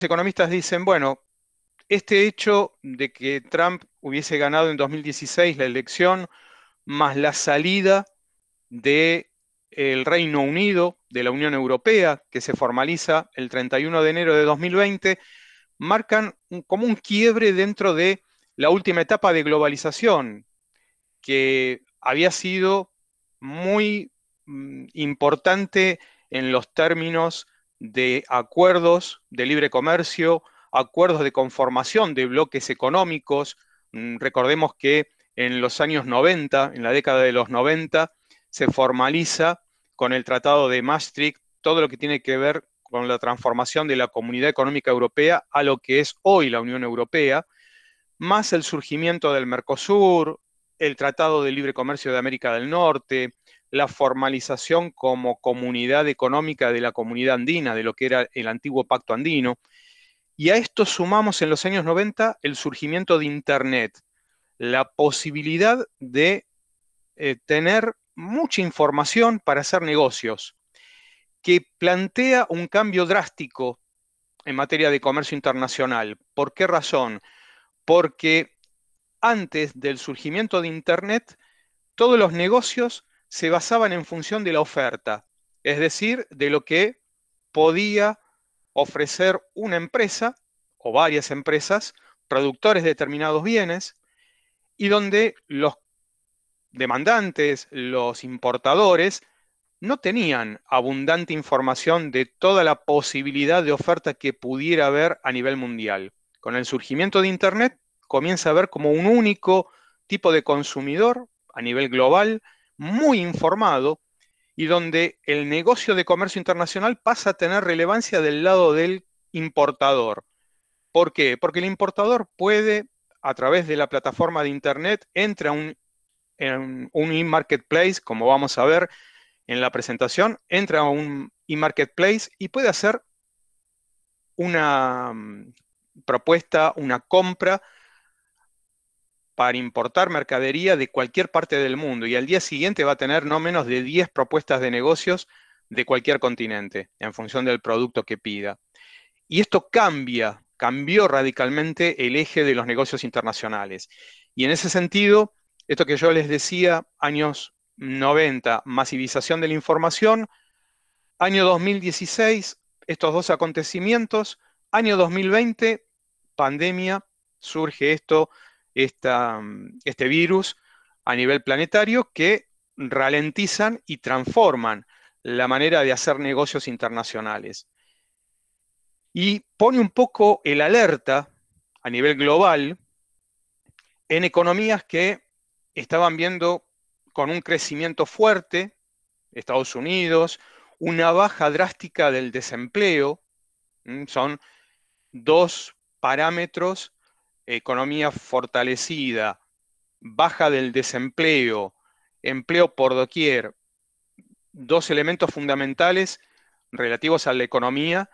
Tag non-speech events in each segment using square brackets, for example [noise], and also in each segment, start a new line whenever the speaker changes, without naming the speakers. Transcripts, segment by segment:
Los economistas dicen, bueno, este hecho de que Trump hubiese ganado en 2016 la elección, más la salida del Reino Unido, de la Unión Europea, que se formaliza el 31 de enero de 2020, marcan como un quiebre dentro de la última etapa de globalización, que había sido muy mm, importante en los términos de acuerdos de libre comercio, acuerdos de conformación de bloques económicos. Mm, recordemos que en los años 90, en la década de los 90, se formaliza con el Tratado de Maastricht todo lo que tiene que ver con la transformación de la Comunidad Económica Europea a lo que es hoy la Unión Europea, más el surgimiento del Mercosur, el Tratado de Libre Comercio de América del Norte, la formalización como comunidad económica de la comunidad andina, de lo que era el antiguo pacto andino. Y a esto sumamos en los años 90 el surgimiento de Internet, la posibilidad de eh, tener mucha información para hacer negocios, que plantea un cambio drástico en materia de comercio internacional. ¿Por qué razón? Porque antes del surgimiento de Internet, todos los negocios se basaban en función de la oferta, es decir, de lo que podía ofrecer una empresa o varias empresas, productores de determinados bienes, y donde los demandantes, los importadores, no tenían abundante información de toda la posibilidad de oferta que pudiera haber a nivel mundial. Con el surgimiento de Internet comienza a haber como un único tipo de consumidor a nivel global muy informado y donde el negocio de comercio internacional pasa a tener relevancia del lado del importador. ¿Por qué? Porque el importador puede, a través de la plataforma de Internet, entra un, en un e-marketplace, como vamos a ver en la presentación, entra a un e-marketplace y puede hacer una mm, propuesta, una compra para importar mercadería de cualquier parte del mundo y al día siguiente va a tener no menos de 10 propuestas de negocios de cualquier continente en función del producto que pida. Y esto cambia, cambió radicalmente el eje de los negocios internacionales. Y en ese sentido, esto que yo les decía, años 90, masivización de la información, año 2016, estos dos acontecimientos, año 2020, pandemia, surge esto este virus a nivel planetario que ralentizan y transforman la manera de hacer negocios internacionales. Y pone un poco el alerta a nivel global en economías que estaban viendo con un crecimiento fuerte, Estados Unidos, una baja drástica del desempleo, son dos parámetros economía fortalecida, baja del desempleo, empleo por doquier, dos elementos fundamentales relativos a la economía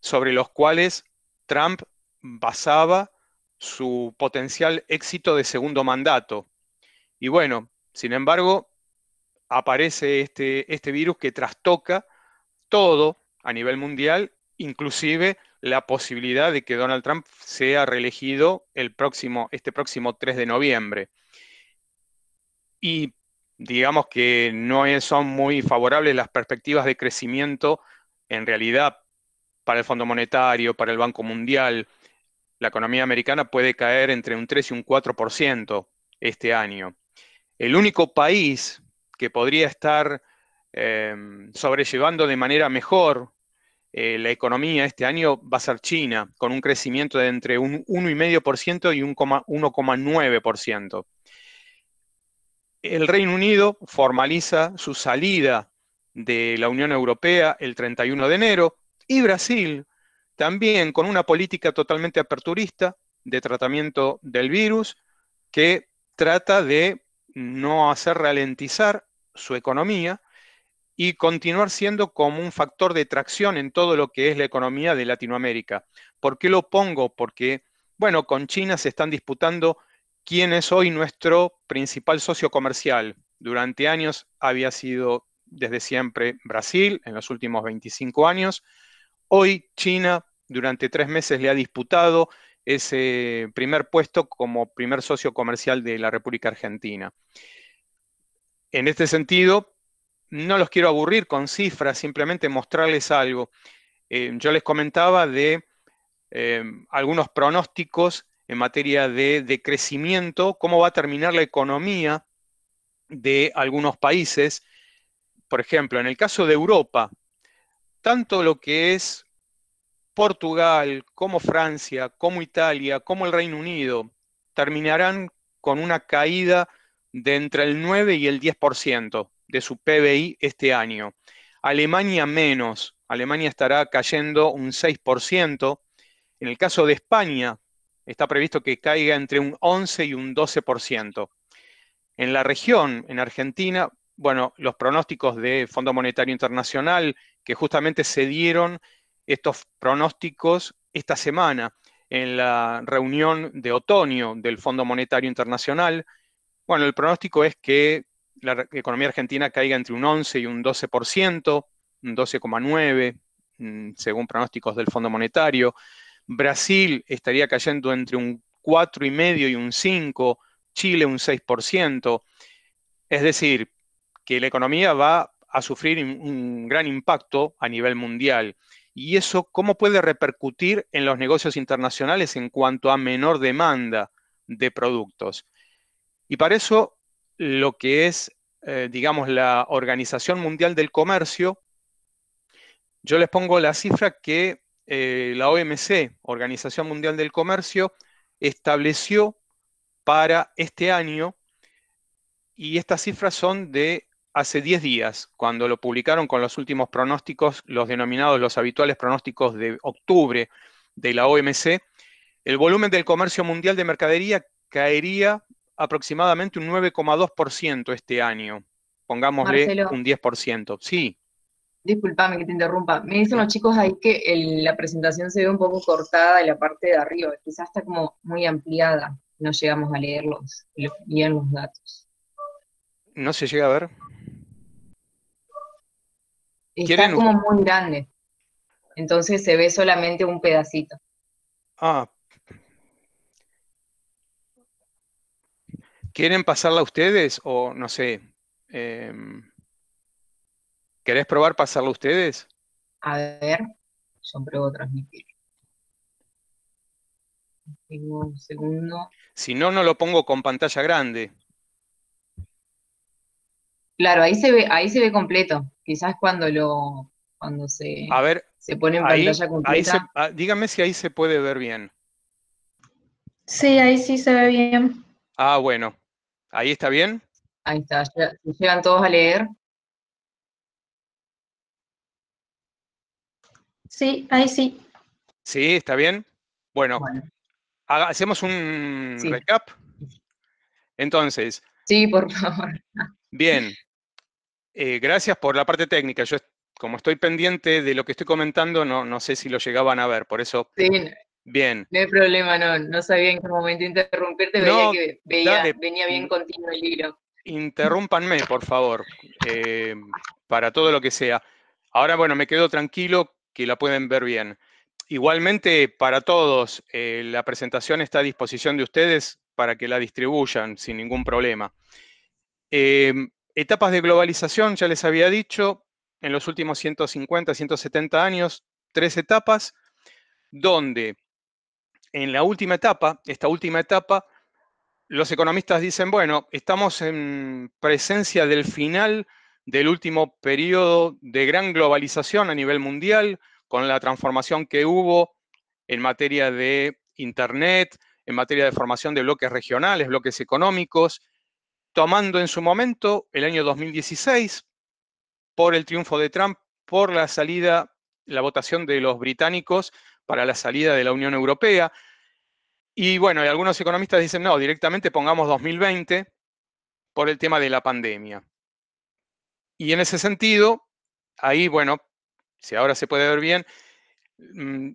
sobre los cuales Trump basaba su potencial éxito de segundo mandato. Y bueno, sin embargo, aparece este, este virus que trastoca todo a nivel mundial, inclusive la posibilidad de que Donald Trump sea reelegido el próximo, este próximo 3 de noviembre. Y digamos que no son muy favorables las perspectivas de crecimiento en realidad para el Fondo Monetario, para el Banco Mundial. La economía americana puede caer entre un 3 y un 4% este año. El único país que podría estar eh, sobrellevando de manera mejor eh, la economía este año va a ser China, con un crecimiento de entre un 1,5% y un 1,9%. El Reino Unido formaliza su salida de la Unión Europea el 31 de enero y Brasil también con una política totalmente aperturista de tratamiento del virus que trata de no hacer ralentizar su economía y continuar siendo como un factor de tracción en todo lo que es la economía de Latinoamérica. ¿Por qué lo pongo? Porque, bueno, con China se están disputando quién es hoy nuestro principal socio comercial. Durante años había sido desde siempre Brasil, en los últimos 25 años. Hoy China durante tres meses le ha disputado ese primer puesto como primer socio comercial de la República Argentina. En este sentido, no los quiero aburrir con cifras, simplemente mostrarles algo. Eh, yo les comentaba de eh, algunos pronósticos en materia de, de, crecimiento, cómo va a terminar la economía de algunos países. Por ejemplo, en el caso de Europa, tanto lo que es Portugal, como Francia, como Italia, como el Reino Unido, terminarán con una caída de entre el 9 y el 10% de su PBI este año. Alemania menos. Alemania estará cayendo un 6%. En el caso de España, está previsto que caiga entre un 11 y un 12%. En la región, en Argentina, bueno, los pronósticos de Fondo Monetario Internacional, que justamente se dieron estos pronósticos esta semana en la reunión de otoño del Fondo Monetario Internacional. Bueno, el pronóstico es que la economía argentina caiga entre un 11 y un 12%, un 12,9% mm, según pronósticos del Fondo Monetario. Brasil estaría cayendo entre un 4,5 y un 5%, Chile un 6%. Es decir, que la economía va a sufrir un gran impacto a nivel mundial. ¿Y eso cómo puede repercutir en los negocios internacionales en cuanto a menor demanda de productos? Y para eso lo que es, eh, digamos, la Organización Mundial del Comercio, yo les pongo la cifra que eh, la OMC, Organización Mundial del Comercio, estableció para este año, y estas cifras son de hace 10 días, cuando lo publicaron con los últimos pronósticos, los denominados los habituales pronósticos de octubre de la OMC, el volumen del comercio mundial de mercadería caería aproximadamente un 9,2% este año. Pongámosle un 10%. Sí.
Disculpame que te interrumpa. Me dicen los chicos ahí que la presentación se ve un poco cortada en la parte de arriba. Quizás está como muy ampliada. No llegamos a leerlos, bien los datos.
No se llega a ver. Está como
muy grande. Entonces se ve solamente un pedacito.
Ah, ¿Quieren pasarla ustedes o no sé? Em, ¿Querés probar pasarla ustedes?
A ver, yo pruebo transmitir. Tengo un segundo.
Si no, no lo pongo con pantalla grande.
Claro, ahí se ve, ahí se ve completo. Quizás cuando lo
cuando se, se pone en pantalla completa. Ahí dígame si ahí se puede ver bien. Sí, ahí sí se ve bien. Ah, bueno. ¿Ahí está bien?
Ahí está, llegan todos a leer.
Sí, ahí sí. Sí, está bien. Bueno, hacemos un recap. Entonces. Sí,
por favor.
Bien. Eh, gracias por la parte técnica. Yo, como estoy pendiente de lo que estoy comentando, no, no sé si lo llegaban a ver, por eso. Sí, Bien.
No hay problema, no, no sabía en qué momento interrumpirte, veía que veía, venía bien continuo el libro.
Interrúmpanme, por favor, eh, para todo lo que sea. Ahora, bueno, me quedo tranquilo que la pueden ver bien. Igualmente, para todos, eh, la presentación está a disposición de ustedes para que la distribuyan sin ningún problema. Em, etapas de globalización, ya les había dicho, en los últimos 150, 170 años, tres etapas, donde en la última etapa, esta última etapa, los economistas dicen, bueno, estamos en presencia del final del último periodo de gran globalización a nivel mundial, con la transformación que hubo en materia de Internet, en materia de formación de bloques regionales, bloques económicos, tomando en su momento el año 2016 por el triunfo de Trump, por la salida, la votación de los británicos para la salida de la Unión Europea. Y bueno, y algunos economistas dicen, no, directamente pongamos 2020 por el tema de la pandemia. Y en ese sentido, ahí, bueno, si ahora se puede ver bien, mm,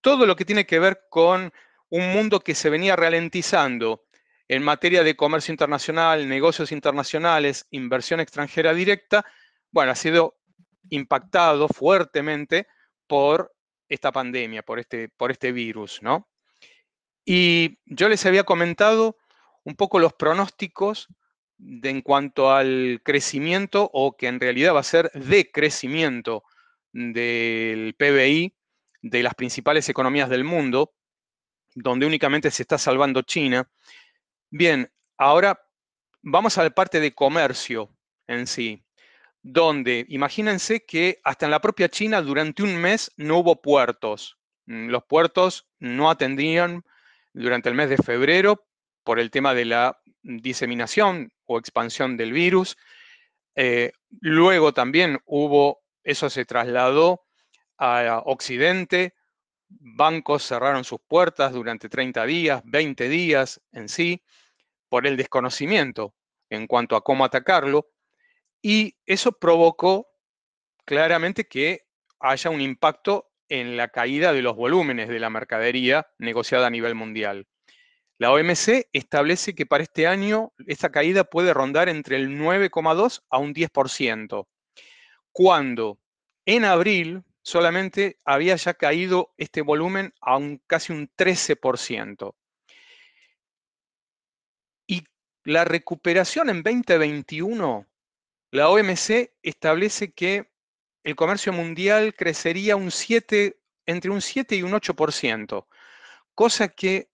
todo lo que tiene que ver con un mundo que se venía ralentizando en materia de comercio internacional, negocios internacionales, inversión extranjera directa, bueno, ha sido impactado fuertemente por esta pandemia, por este, por este virus, ¿no? Y yo les había comentado un poco los pronósticos de, en cuanto al crecimiento, o que en realidad va a ser decrecimiento del PBI de las principales economías del mundo, donde únicamente se está salvando China. Bien, ahora vamos a la parte de comercio en sí donde imagínense que hasta en la propia China durante un mes no hubo puertos. Mm, los puertos no atendían durante el mes de febrero por el tema de la diseminación o expansión del virus. Eh, luego también hubo, eso se trasladó a Occidente, bancos cerraron sus puertas durante 30 días, 20 días en sí, por el desconocimiento en cuanto a cómo atacarlo, y eso provocó claramente que haya un impacto en la caída de los volúmenes de la mercadería negociada a nivel mundial. La OMC establece que para este año esta caída puede rondar entre el 9,2 a un 10%, cuando en abril solamente había ya caído este volumen a un, casi un 13%. Y la recuperación en 2021 la OMC establece que el comercio mundial crecería entre un 7 y un 8%, cosa que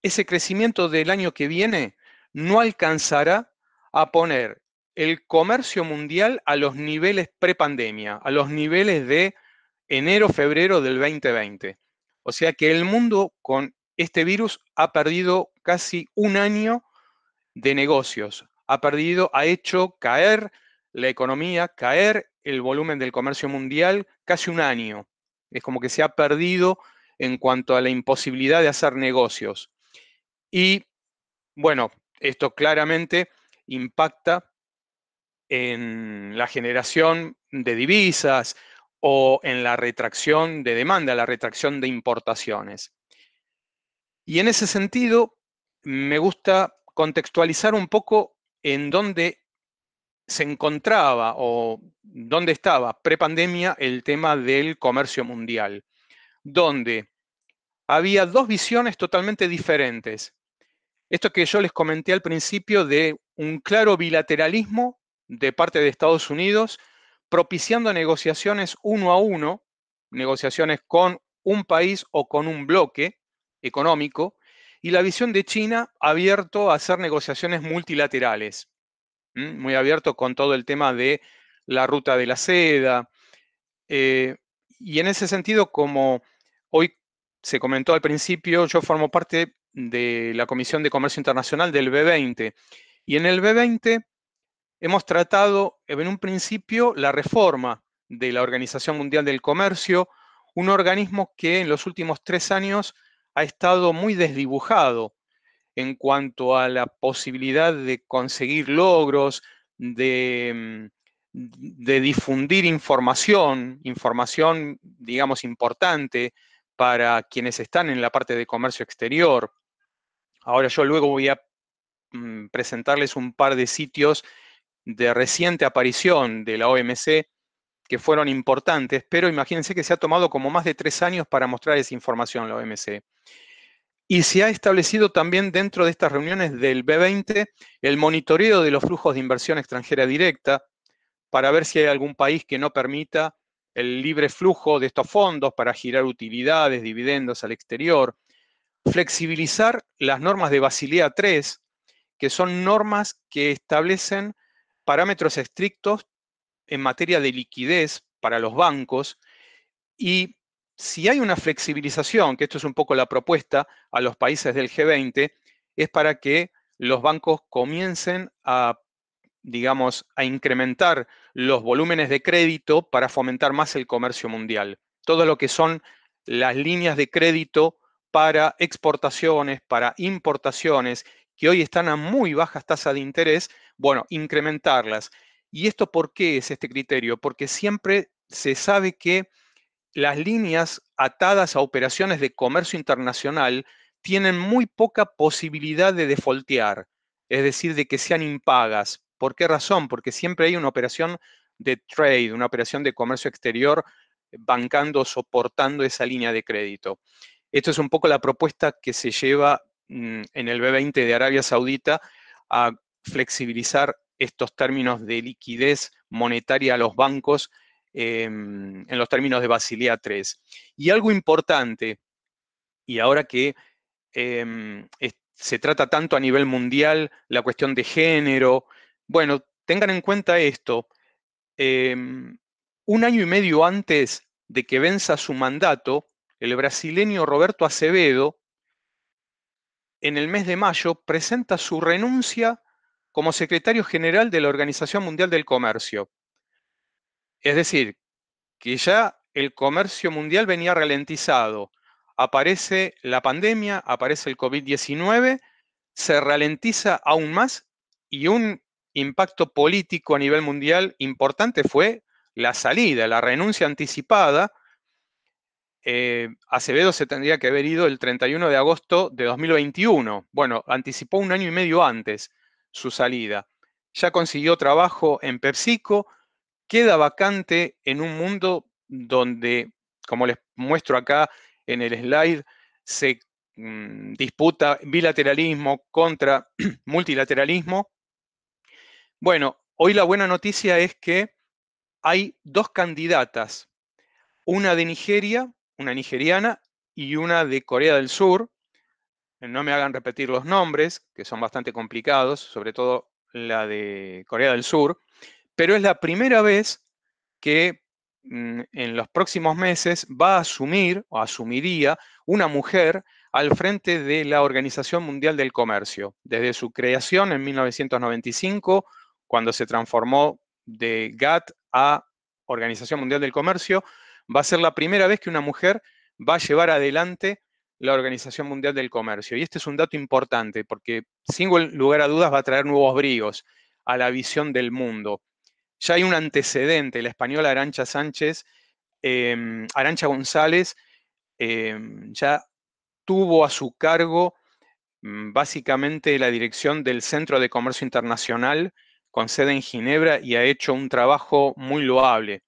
ese crecimiento del año que viene no alcanzará a poner el comercio mundial a los niveles prepandemia, a los niveles de enero, febrero del 2020. O sea que el mundo con este virus ha perdido casi un año de negocios, ha perdido, ha hecho caer la economía, caer el volumen del comercio mundial casi un año. Es como que se ha perdido en cuanto a la imposibilidad de hacer negocios. Y bueno, esto claramente impacta en la generación de divisas o en la retracción de demanda, la retracción de importaciones. Y en ese sentido, me gusta contextualizar un poco en dónde se encontraba o dónde estaba prepandemia el tema del comercio mundial, donde había dos visiones totalmente diferentes. Esto que yo les comenté al principio de un claro bilateralismo de parte de Estados Unidos, propiciando negociaciones uno a uno, negociaciones con un país o con un bloque económico, y la visión de China abierto a hacer negociaciones multilaterales, muy abierto con todo el tema de la ruta de la seda. Eh, y en ese sentido, como hoy se comentó al principio, yo formo parte de la Comisión de Comercio Internacional del B20. Y en el B20 hemos tratado en un principio la reforma de la Organización Mundial del Comercio, un organismo que en los últimos tres años ha estado muy desdibujado en cuanto a la posibilidad de conseguir logros, mm, de, difundir información, información, digamos, importante para quienes están en la parte de comercio exterior. Ahora yo luego voy a mm, presentarles un par de sitios de reciente aparición de la OMC que fueron importantes, pero imagínense que se ha tomado como más de tres años para mostrar esa información la OMC. Y se ha establecido también dentro de estas reuniones del B20 el monitoreo de los flujos de inversión extranjera directa para ver si hay algún país que no permita el libre flujo de estos fondos para girar utilidades, dividendos al exterior, flexibilizar las normas de Basilea 3, que son normas que establecen parámetros estrictos en materia de liquidez para los bancos y si hay una flexibilización, que esto es un poco la propuesta a los países del G20, es para que los bancos comiencen a, digamos, a incrementar los volúmenes de crédito para fomentar más el comercio mundial. Todo lo que son las líneas de crédito para exportaciones, para importaciones, que hoy están a muy bajas tasas de interés, bueno, incrementarlas. ¿Y esto por qué es este criterio? Porque siempre se sabe que las líneas atadas a operaciones de comercio internacional tienen muy poca posibilidad de defaultear, es decir, de que sean impagas. ¿Por qué razón? Porque siempre hay una operación de trade, una operación de comercio exterior bancando, soportando esa línea de crédito. Esto es un poco la propuesta que se lleva mm, en el B20 de Arabia Saudita a flexibilizar estos términos de liquidez monetaria a los bancos em, en los términos de Basilea III. Y algo importante, y ahora que em, se trata tanto a nivel mundial la cuestión de género, bueno, tengan en cuenta esto, em, un año y medio antes de que venza su mandato, el brasileño Roberto Acevedo, en el mes de mayo, presenta su renuncia como secretario general de la Organización Mundial del Comercio. Es decir, que ya el comercio mundial venía ralentizado. Aparece la pandemia, aparece el COVID-19, se ralentiza aún más y un impacto político a nivel mundial importante fue la salida, la renuncia anticipada. Eh, Acevedo se tendría que haber ido el 31 de agosto de 2021. Bueno, anticipó un año y medio antes su salida. Ya consiguió trabajo en PepsiCo, queda vacante en un mundo donde, como les muestro acá en el slide, se mm, disputa bilateralismo contra [clears throat] multilateralismo. Bueno, hoy la buena noticia es que hay dos candidatas, una de Nigeria, una nigeriana, y una de Corea del Sur, no me hagan repetir los nombres, que son bastante complicados, sobre todo la de Corea del Sur, pero es la primera vez que mm, en los próximos meses va a asumir o asumiría una mujer al frente de la Organización Mundial del Comercio, desde su creación en 1995, cuando se transformó de GATT a Organización Mundial del Comercio, va a ser la primera vez que una mujer va a llevar adelante la Organización Mundial del Comercio. Y este es un dato importante porque, sin lugar a dudas, va a traer nuevos bríos a la visión del mundo. Ya hay un antecedente, la española Arancha Sánchez, em, Arancha González, em, ya tuvo a su cargo mm, básicamente la dirección del Centro de Comercio Internacional con sede en Ginebra y ha hecho un trabajo muy loable,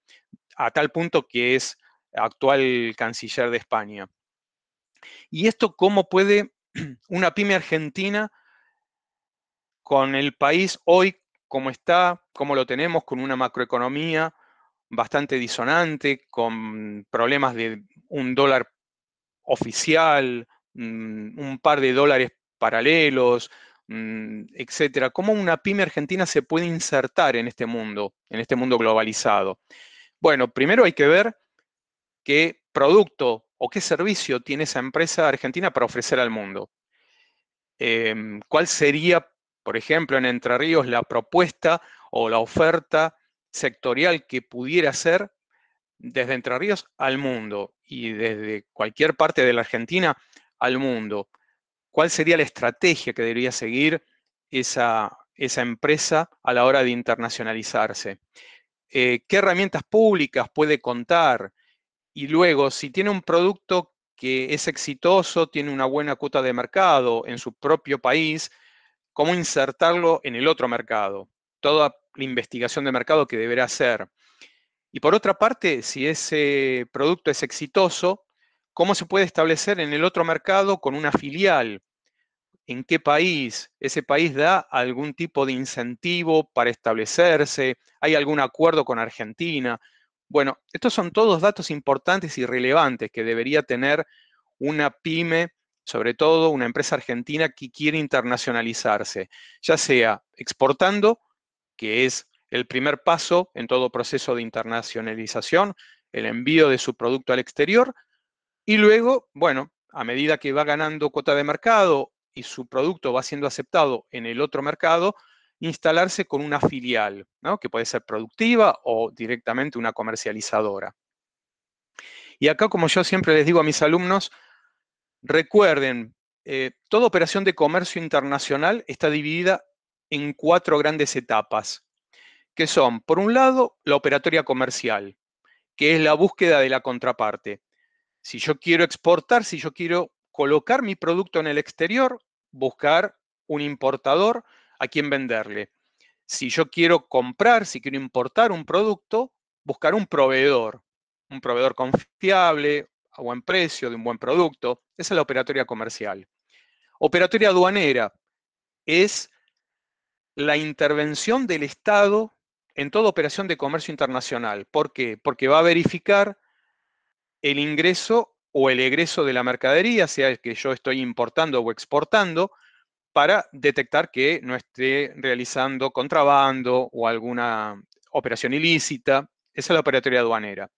a tal punto que es actual canciller de España. Y esto cómo puede una pyme argentina con el país hoy como está, como lo tenemos, con una macroeconomía bastante disonante, con problemas de un dólar oficial, mm, un par de dólares paralelos, mm, etcétera. ¿Cómo una pyme argentina se puede insertar en este mundo, en este mundo globalizado? Bueno, primero hay que ver qué producto o qué servicio tiene esa empresa argentina para ofrecer al mundo. Em, ¿Cuál sería, por ejemplo, en Entre Ríos, la propuesta o la oferta sectorial que pudiera hacer desde Entre Ríos al mundo y desde cualquier parte de la Argentina al mundo? ¿Cuál sería la estrategia que debería seguir esa, empresa a la hora de internacionalizarse? Eh, ¿Qué herramientas públicas puede contar? Y luego, si tiene un producto que es exitoso, tiene una buena cuota de mercado en su propio país, ¿cómo insertarlo en el otro mercado? Toda la investigación de mercado que deberá hacer. Y por otra parte, si ese producto es exitoso, ¿cómo se puede establecer en el otro mercado con una filial? ¿En qué país? ¿Ese país da algún tipo de incentivo para establecerse? ¿Hay algún acuerdo con Argentina? Bueno, estos son todos datos importantes y relevantes que debería tener una pyme, sobre todo una empresa argentina que quiere internacionalizarse, ya sea exportando, que es el primer paso en todo proceso de internacionalización, el envío de su producto al exterior, y luego, bueno, a medida que va ganando cuota de mercado y su producto va siendo aceptado en el otro mercado, instalarse con una filial, ¿no? que puede ser productiva o directamente una comercializadora. Y acá, como yo siempre les digo a mis alumnos, recuerden, eh, toda operación de comercio internacional está dividida en cuatro grandes etapas, que son, por un lado, la operatoria comercial, que es la búsqueda de la contraparte. Si yo quiero exportar, si yo quiero colocar mi producto en el exterior, buscar un importador a quién venderle. Si yo quiero comprar, si quiero importar un producto, buscar un proveedor, un proveedor confiable, a buen precio, de un buen producto. Esa es la operatoria comercial. Operatoria aduanera es la intervención del Estado en toda operación de comercio internacional. ¿Por qué? Porque va a verificar el ingreso o el egreso de la mercadería, sea el que yo estoy importando o exportando, para detectar que no esté realizando contrabando o alguna operación ilícita. Esa es la operatoria aduanera.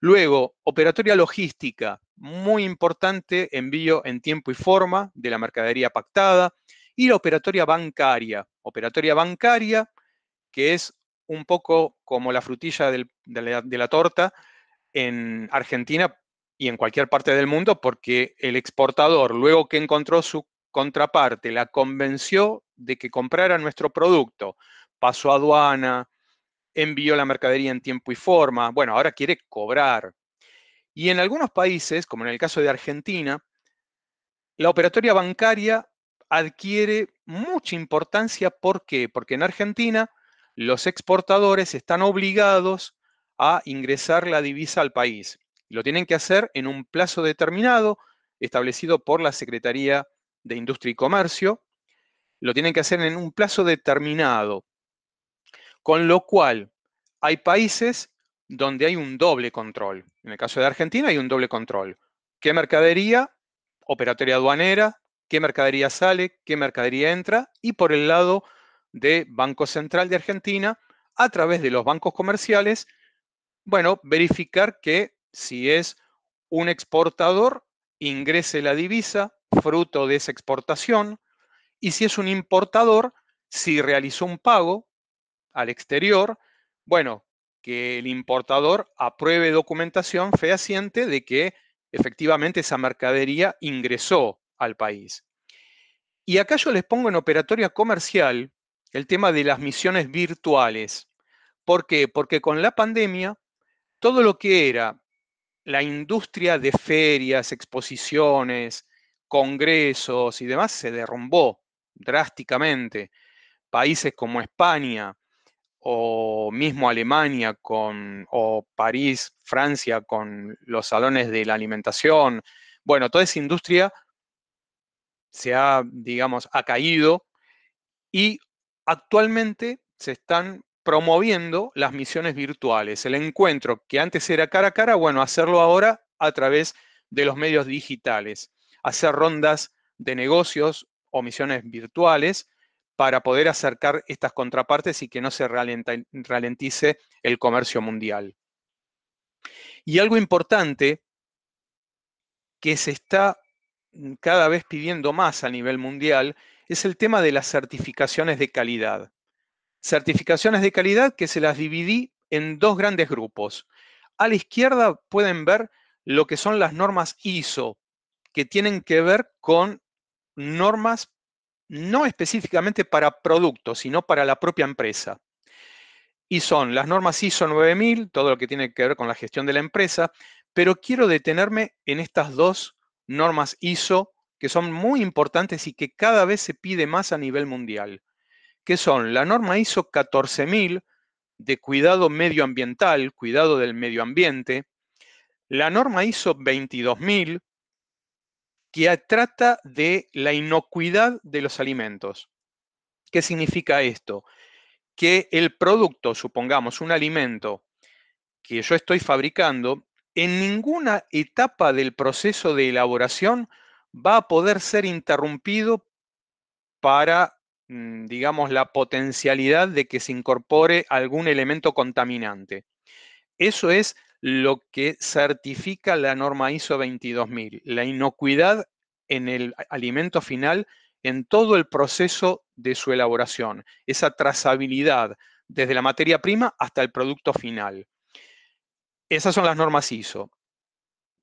Luego, operatoria logística, muy importante, envío en tiempo y forma de la mercadería pactada. Y la operatoria bancaria, operatoria bancaria, que es un poco como la frutilla de la torta en Argentina y en cualquier parte del mundo, porque el exportador, luego que encontró su contraparte la convenció de que comprara nuestro producto, pasó a aduana, envió la mercadería en tiempo y forma, bueno, ahora quiere cobrar. Y en algunos países, como en el caso de Argentina, la operatoria bancaria adquiere mucha importancia. ¿Por qué? Porque en Argentina los exportadores están obligados a ingresar la divisa al país. Lo tienen que hacer en un plazo determinado establecido por la Secretaría de Industria y Comercio, lo tienen que hacer en un plazo determinado, con lo cual hay países donde hay un doble control. En el caso de Argentina hay un doble control. ¿Qué mercadería? Operatoria aduanera, qué mercadería sale, qué mercadería entra, y por el lado de Banco Central de Argentina, a través de los bancos comerciales, bueno, verificar que si es un exportador, ingrese la divisa, fruto de esa exportación, y si es un importador, si realizó un pago al exterior, bueno, que el importador apruebe documentación fehaciente de que efectivamente esa mercadería ingresó al país. Y acá yo les pongo en operatoria comercial el tema de las misiones virtuales. ¿Por qué? Porque con la pandemia, todo lo que era la industria de ferias, exposiciones, congresos y demás se derrumbó drásticamente. Países como España o mismo Alemania con, o París, Francia con los salones de la alimentación, bueno, toda esa industria se ha, digamos, ha caído y actualmente se están promoviendo las misiones virtuales. El encuentro que antes era cara a cara, bueno, hacerlo ahora a través de los medios digitales hacer rondas de negocios o misiones virtuales para poder acercar estas contrapartes y que no se ralentice el comercio mundial. Y algo importante que se está cada vez pidiendo más a nivel mundial es el tema de las certificaciones de calidad. Certificaciones de calidad que se las dividí en dos grandes grupos. A la izquierda pueden ver lo que son las normas ISO que tienen que ver con normas no específicamente para productos, sino para la propia empresa. Y son las normas ISO 9000, todo lo que tiene que ver con la gestión de la empresa, pero quiero detenerme en estas dos normas ISO que son muy importantes y que cada vez se pide más a nivel mundial, que son la norma ISO 14000 de cuidado medioambiental, cuidado del medio ambiente, la norma ISO 22000 que trata de la inocuidad de los alimentos. ¿Qué significa esto? Que el producto, supongamos un alimento que yo estoy fabricando, en ninguna etapa del proceso de elaboración va a poder ser interrumpido para, mm, digamos, la potencialidad de que se incorpore algún elemento contaminante. Eso es lo que certifica la norma ISO 22000, la inocuidad en el alimento final en todo el proceso de su elaboración, esa trazabilidad desde la materia prima hasta el producto final. Esas son las normas ISO,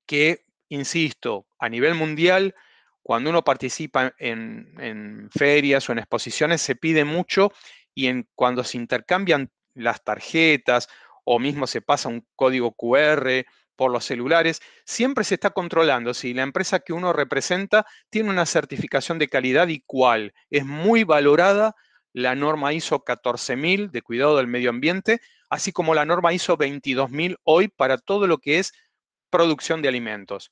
que, insisto, a nivel mundial, cuando uno participa en, ferias o en exposiciones, se pide mucho y en, cuando se intercambian las tarjetas o mismo se pasa un código QR por los celulares, siempre se está controlando si la empresa que uno representa tiene una certificación de calidad y cuál. Es muy valorada la norma ISO 14000 de cuidado del medio ambiente, así como la norma ISO 22000 hoy para todo lo que es producción de alimentos.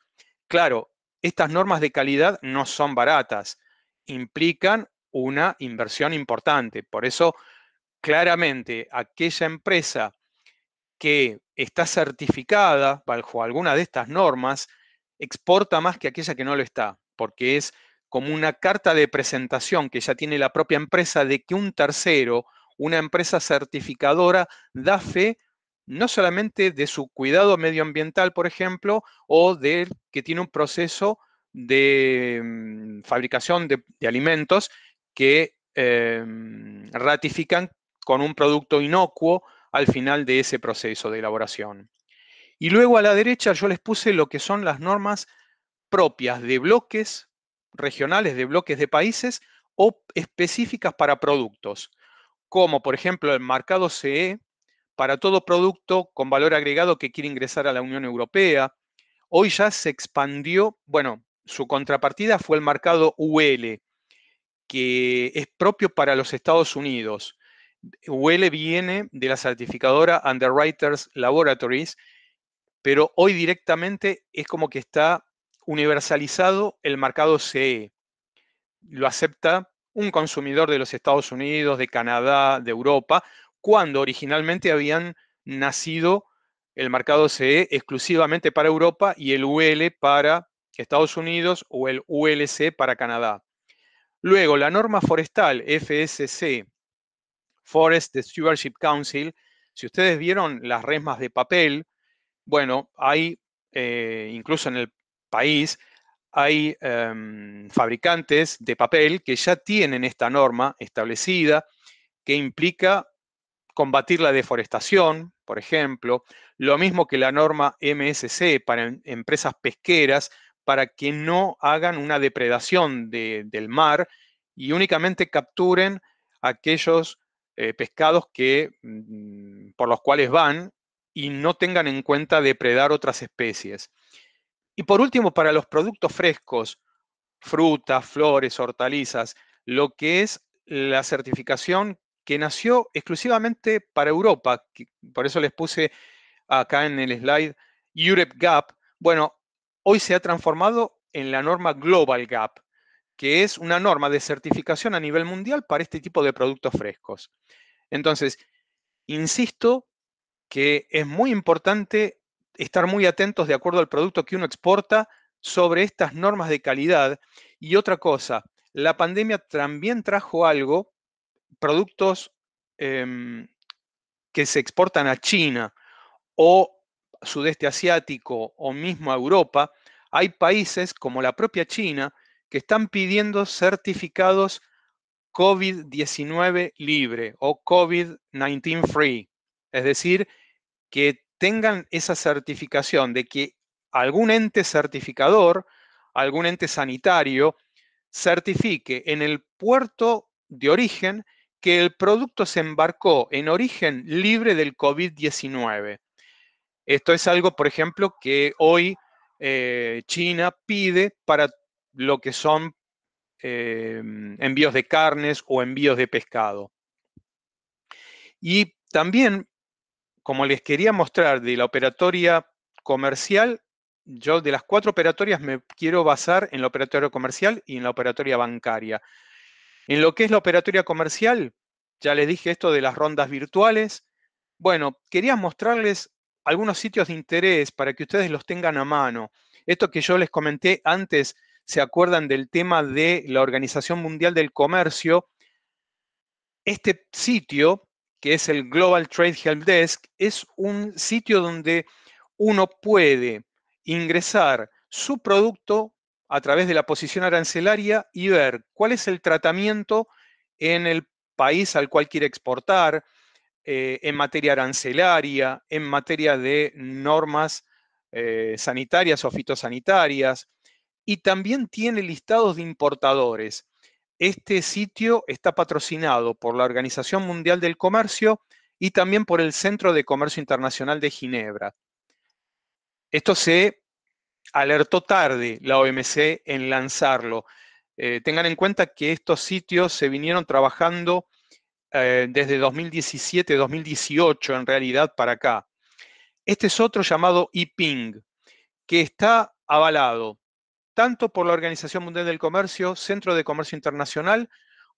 Claro, estas normas de calidad no son baratas, implican una inversión importante. Por eso, claramente, aquella empresa que está certificada bajo alguna de estas normas exporta más que aquella que no lo está, porque es como una carta de presentación que ya tiene la propia empresa de que un tercero, una empresa certificadora, da fe no solamente de su cuidado medioambiental, por ejemplo, o de que tiene un proceso de mm, fabricación de, alimentos que em, ratifican con un producto inocuo al final de ese proceso de elaboración. Y luego a la derecha yo les puse lo que son las normas propias de bloques regionales, de bloques de países o específicas para productos, como por ejemplo el marcado CE para todo producto con valor agregado que quiere ingresar a la Unión Europea. Hoy ya se expandió, bueno, su contrapartida fue el marcado UL, que es propio para los Estados Unidos. UL viene de la certificadora Underwriters Laboratories, pero hoy directamente es como que está universalizado el mercado CE. Lo acepta un consumidor de los Estados Unidos, de Canadá, de Europa, cuando originalmente habían nacido el mercado CE exclusivamente para Europa y el UL para Estados Unidos o el ULC para Canadá. Luego, la norma forestal FSC Forest Stewardship Council. Si ustedes vieron las resmas de papel, bueno, hay, eh, incluso en el país, hay em, fabricantes de papel que ya tienen esta norma establecida que implica combatir la deforestación, por ejemplo, lo mismo que la norma MSC para em, empresas pesqueras para que no hagan una depredación del mar y únicamente capturen aquellos eh, pescados que, mm, mm, por los cuales van y no tengan en cuenta depredar otras especies. Y por último, para los productos frescos, frutas, flores, hortalizas, lo que es la certificación que nació exclusivamente para Europa, por eso les puse acá en el slide Europe Gap, bueno, hoy se ha transformado en la norma Global Gap, que es una norma de certificación a nivel mundial para este tipo de productos frescos. Entonces, insisto que es muy importante estar muy atentos de acuerdo al producto que uno exporta sobre estas normas de calidad. Y otra cosa, la pandemia también trajo algo, productos em, que se exportan a China o sudeste asiático o mismo a Europa, hay países como la propia China que están pidiendo certificados COVID-19 libre o COVID-19 free. Es decir, que tengan esa certificación de que algún ente certificador, algún ente sanitario, certifique en el puerto de origen que el producto se embarcó en origen libre del COVID-19. Esto es algo, por ejemplo, que hoy eh, China pide para lo que son em, envíos de carnes o envíos de pescado. Y también, como les quería mostrar de la operatoria comercial, yo de las cuatro operatorias me quiero basar en la operatoria comercial y en la operatoria bancaria. En lo que es la operatoria comercial, ya les dije esto de las rondas virtuales. Bueno, quería mostrarles algunos sitios de interés para que ustedes los tengan a mano. Esto que yo les comenté antes se acuerdan del tema de la Organización Mundial del Comercio, este sitio, que es el Global Trade Help Desk, es un sitio donde uno puede ingresar su producto a través de la posición arancelaria y ver cuál es el tratamiento en el país al cual quiere exportar, eh, en materia arancelaria, en materia de normas eh, sanitarias o fitosanitarias, y también tiene listados de importadores. Este sitio está patrocinado por la Organización Mundial del Comercio y también por el Centro de Comercio Internacional de Ginebra. Esto se alertó tarde la OMC en lanzarlo. Eh, tengan en cuenta que estos sitios se vinieron trabajando eh, desde 2017-2018 en realidad para acá. Este es otro llamado ePing, que está avalado tanto por la Organización Mundial del Comercio, Centro de Comercio Internacional,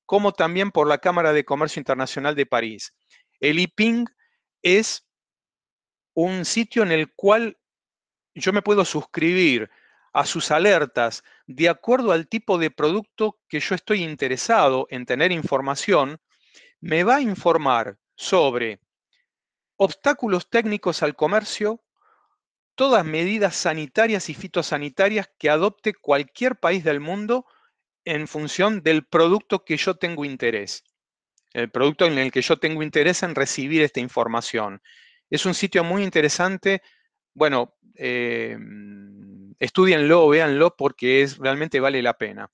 como también por la Cámara de Comercio Internacional de París. El IPING es un sitio en el cual yo me puedo suscribir a sus alertas de acuerdo al tipo de producto que yo estoy interesado en tener información, me va a informar sobre obstáculos técnicos al comercio, todas medidas sanitarias y fitosanitarias que adopte cualquier país del mundo en función del producto que yo tengo interés, el producto en el que yo tengo interés en recibir esta información. Es un sitio muy interesante, bueno, eh, estudienlo, véanlo, porque es, realmente vale la pena.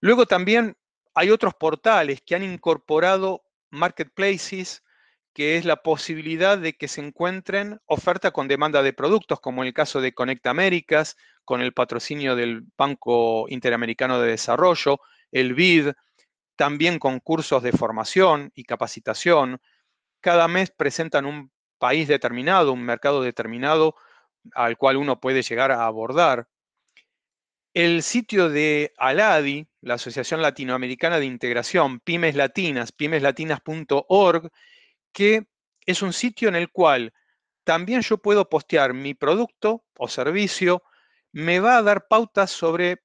Luego también hay otros portales que han incorporado marketplaces que es la posibilidad de que se encuentren oferta con demanda de productos, como en el caso de Conecta Américas, con el patrocinio del Banco Interamericano de Desarrollo, el BID, también con cursos de formación y capacitación. Cada mes presentan un país determinado, un mercado determinado al cual uno puede llegar a abordar. El sitio de ALADI, la Asociación Latinoamericana de Integración, Pymes Latinas, pymeslatinas.org, que es un sitio en el cual también yo puedo postear mi producto o servicio, me va a dar pautas sobre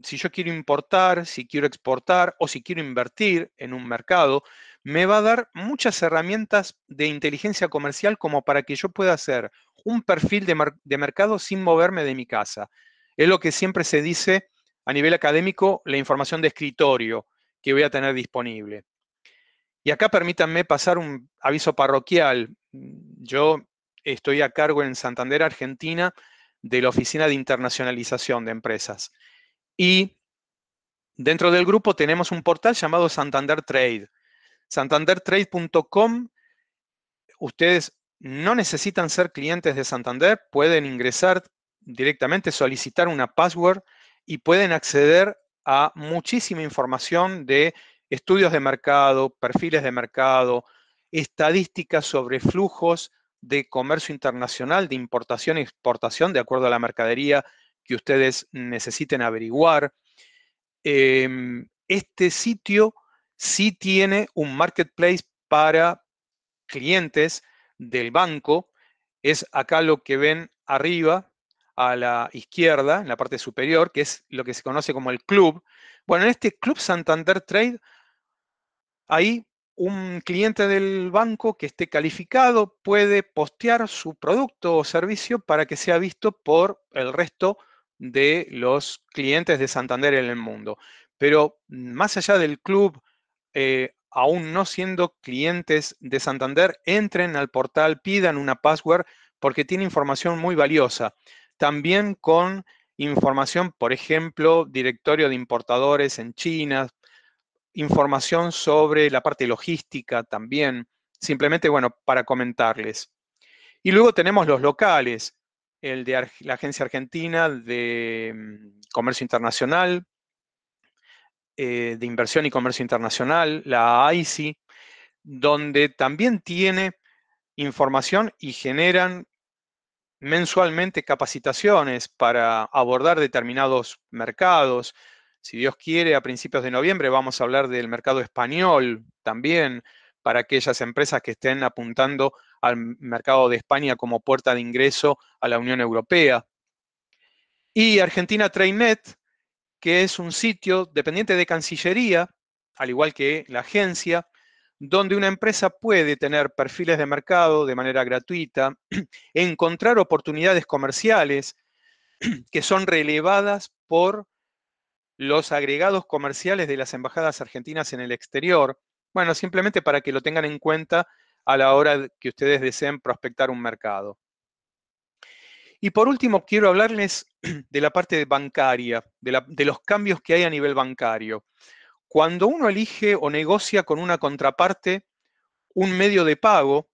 si yo quiero importar, si quiero exportar o si quiero invertir en un mercado, me va a dar muchas herramientas de inteligencia comercial como para que yo pueda hacer un perfil de, mercado sin moverme de mi casa. Es lo que siempre se dice a nivel académico, la información de escritorio que voy a tener disponible. Y acá permítanme pasar un aviso parroquial. Yo estoy a cargo en Santander, Argentina, de la Oficina de Internacionalización de Empresas. Y dentro del grupo tenemos un portal llamado Santander Trade. SantanderTrade.com. Ustedes no necesitan ser clientes de Santander, pueden ingresar directamente, solicitar una password y pueden acceder a muchísima información de estudios de mercado, perfiles de mercado, estadísticas sobre flujos de comercio internacional, de importación y exportación, de acuerdo a la mercadería que ustedes necesiten averiguar. Em, este sitio sí tiene un marketplace para clientes del banco. Es acá lo que ven arriba a la izquierda, en la parte superior, que es lo que se conoce como el club. Bueno, en este Club Santander Trade Ahí un cliente del banco que esté calificado puede postear su producto o servicio para que sea visto por el resto de los clientes de Santander en el mundo. Pero más allá del club, eh, aún no siendo clientes de Santander, entren al portal, pidan una password porque tiene información muy valiosa. También con información, por ejemplo, directorio de importadores en China, información sobre la parte logística también, simplemente, bueno, para comentarles. Y luego tenemos los locales, el de la Agencia Argentina de mm, Comercio Internacional, eh, de Inversión y Comercio Internacional, la AICI, donde también tiene información y generan mensualmente capacitaciones para abordar determinados mercados, si Dios quiere, a principios de noviembre vamos a hablar del mercado español también para aquellas empresas que estén apuntando al mercado de España como puerta de ingreso a la Unión Europea. Y Argentina TradeNet, que es un sitio dependiente de Cancillería, al igual que la agencia, donde una empresa puede tener perfiles de mercado de manera gratuita, [clears throat] encontrar oportunidades comerciales [clears throat] que son relevadas por los agregados comerciales de las embajadas argentinas en el exterior. Bueno, simplemente para que lo tengan en cuenta a la hora que ustedes deseen prospectar un mercado. Y por último, quiero hablarles [clears throat] de la parte bancaria, de, de los cambios que hay a nivel bancario. Cuando uno elige o negocia con una contraparte un medio de pago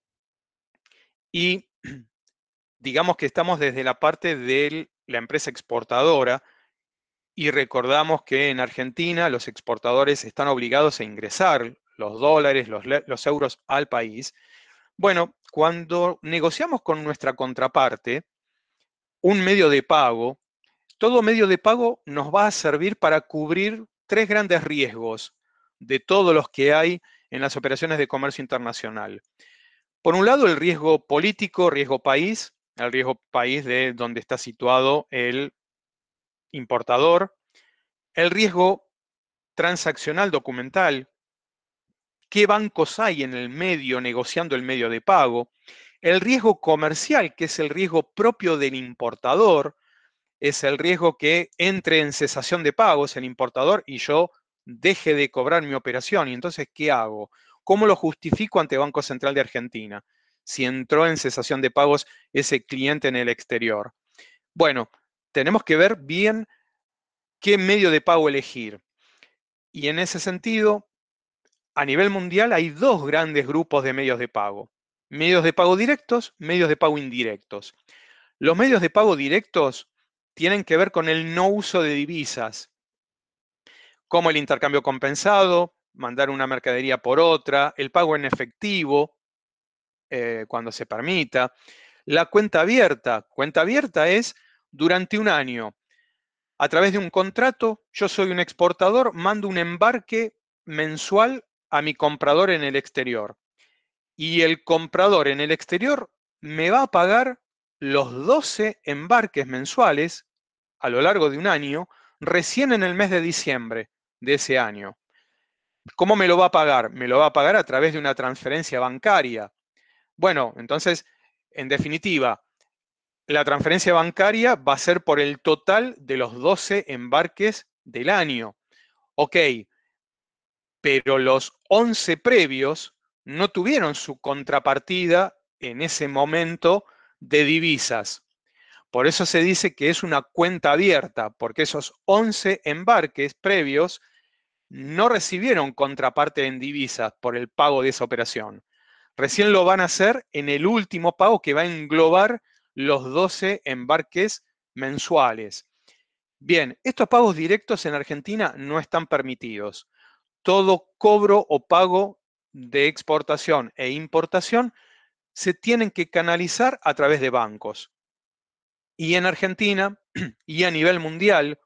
y [clears throat] digamos que estamos desde la parte de la empresa exportadora, y recordamos que en Argentina los exportadores están obligados a ingresar los dólares, los, euros al país. Bueno, cuando negociamos con nuestra contraparte un medio de pago, todo medio de pago nos va a servir para cubrir tres grandes riesgos de todos los que hay en las operaciones de comercio internacional. Por un lado, el riesgo político, riesgo país, el riesgo país de donde está situado el importador, el riesgo transaccional documental, qué bancos hay en el medio negociando el medio de pago, el riesgo comercial, que es el riesgo propio del importador, es el riesgo que entre en cesación de pagos el importador y yo deje de cobrar mi operación. ¿Y entonces qué hago? ¿Cómo lo justifico ante Banco Central de Argentina si entró en cesación de pagos ese cliente en el exterior? Bueno, tenemos que ver bien qué medio de pago elegir. Y en ese sentido, a nivel mundial hay dos grandes grupos de medios de pago. Medios de pago directos, medios de pago indirectos. Los medios de pago directos tienen que ver con el no uso de divisas, como el intercambio compensado, mandar una mercadería por otra, el pago en efectivo, eh, cuando se permita. La cuenta abierta. Cuenta abierta es durante un año, a través de un contrato, yo soy un exportador, mando un embarque mensual a mi comprador en el exterior. Y el comprador en el exterior me va a pagar los 12 embarques mensuales a lo largo de un año, recién en el mes de diciembre de ese año. ¿Cómo me lo va a pagar? Me lo va a pagar a través de una transferencia bancaria. Bueno, entonces, en definitiva, la transferencia bancaria va a ser por el total de los 12 embarques del año. Ok, pero los 11 previos no tuvieron su contrapartida en ese momento de divisas. Por eso se dice que es una cuenta abierta, porque esos 11 embarques previos no recibieron contraparte en divisas por el pago de esa operación. Recién lo van a hacer en el último pago que va a englobar los 12 embarques mensuales. Bien, estos pagos directos en Argentina no están permitidos. Todo cobro o pago de exportación e importación se tienen que canalizar a través de bancos. Y en Argentina [clears throat] y a nivel mundial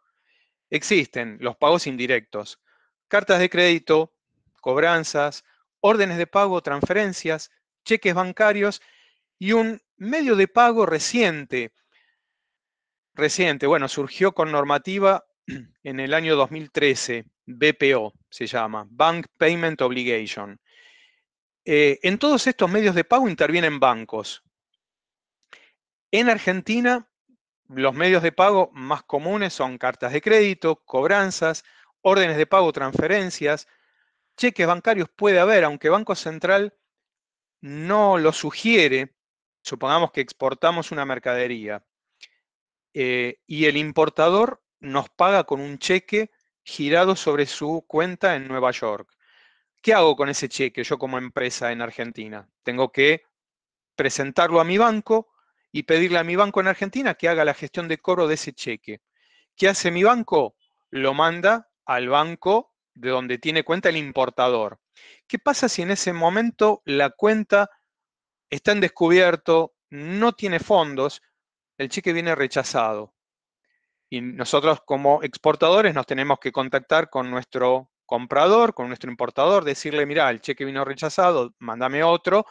existen los pagos indirectos, cartas de crédito, cobranzas, órdenes de pago, transferencias, cheques bancarios y un medio de pago reciente. Reciente, bueno, surgió con normativa [clears throat] en el año 2013, BPO se llama, Bank Payment Obligation. Eh, en todos estos medios de pago intervienen bancos. En Argentina, los medios de pago más comunes son cartas de crédito, cobranzas, órdenes de pago, transferencias, cheques bancarios puede haber, aunque Banco Central no lo sugiere, supongamos que exportamos una mercadería eh, y el importador nos paga con un cheque girado sobre su cuenta en Nueva York. ¿Qué hago con ese cheque yo como empresa en Argentina? Tengo que presentarlo a mi banco y pedirle a mi banco en Argentina que haga la gestión de cobro de ese cheque. ¿Qué hace mi banco? Lo manda al banco de donde tiene cuenta el importador. ¿Qué pasa si en ese momento la cuenta está en descubierto, no tiene fondos, el cheque viene rechazado. Y nosotros como exportadores nos tenemos que contactar con nuestro comprador, con nuestro importador, decirle, mira, el cheque vino rechazado, mándame otro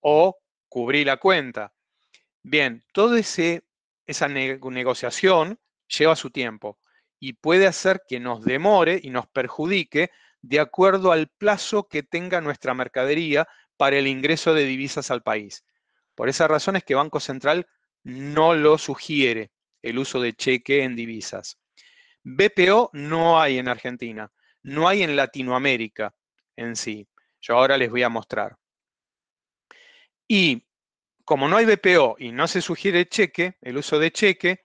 o cubrí la cuenta. Bien, toda esa negociación lleva su tiempo y puede hacer que nos demore y nos perjudique de acuerdo al plazo que tenga nuestra mercadería para el ingreso de divisas al país. Por esa razón es que Banco Central no lo sugiere el uso de cheque en divisas. BPO no hay en Argentina, no hay en Latinoamérica en sí. Yo ahora les voy a mostrar. Y como no hay BPO y no se sugiere cheque, el uso de cheque,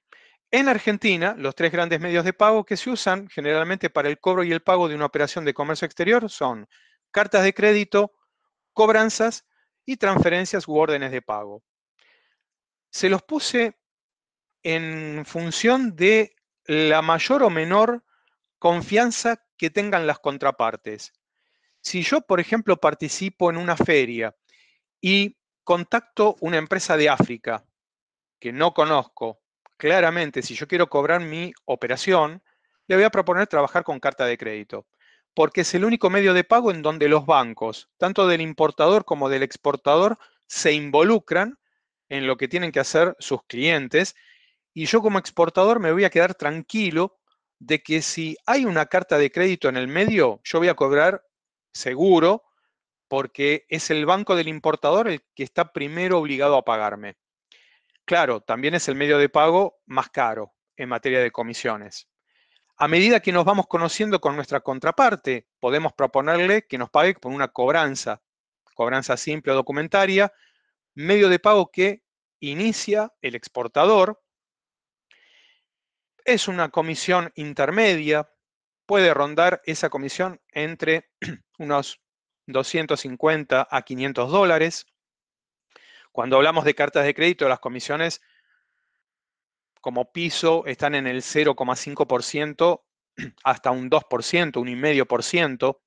en Argentina, los tres grandes medios de pago que se usan generalmente para el cobro y el pago de una operación de comercio exterior son cartas de crédito, cobranzas y transferencias u órdenes de pago. Se los puse en función de la mayor o menor confianza que tengan las contrapartes. Si yo, por ejemplo, participo en una feria y contacto una empresa de África que no conozco, claramente si yo quiero cobrar mi operación, le voy a proponer trabajar con carta de crédito porque es el único medio de pago en donde los bancos, tanto del importador como del exportador, se involucran en lo que tienen que hacer sus clientes. Y yo como exportador me voy a quedar tranquilo de que si hay una carta de crédito en el medio, yo voy a cobrar seguro porque es el banco del importador el que está primero obligado a pagarme. Claro, también es el medio de pago más caro en materia de comisiones. A medida que nos vamos conociendo con nuestra contraparte, podemos proponerle que nos pague por una cobranza, cobranza simple o documentaria, medio de pago que inicia el exportador. Es una comisión intermedia, puede rondar esa comisión entre [clears throat] unos 250 a 500 dólares. Cuando hablamos de cartas de crédito, las comisiones como piso están en el 0,5% [clears throat] hasta un 2%, un 1,5%.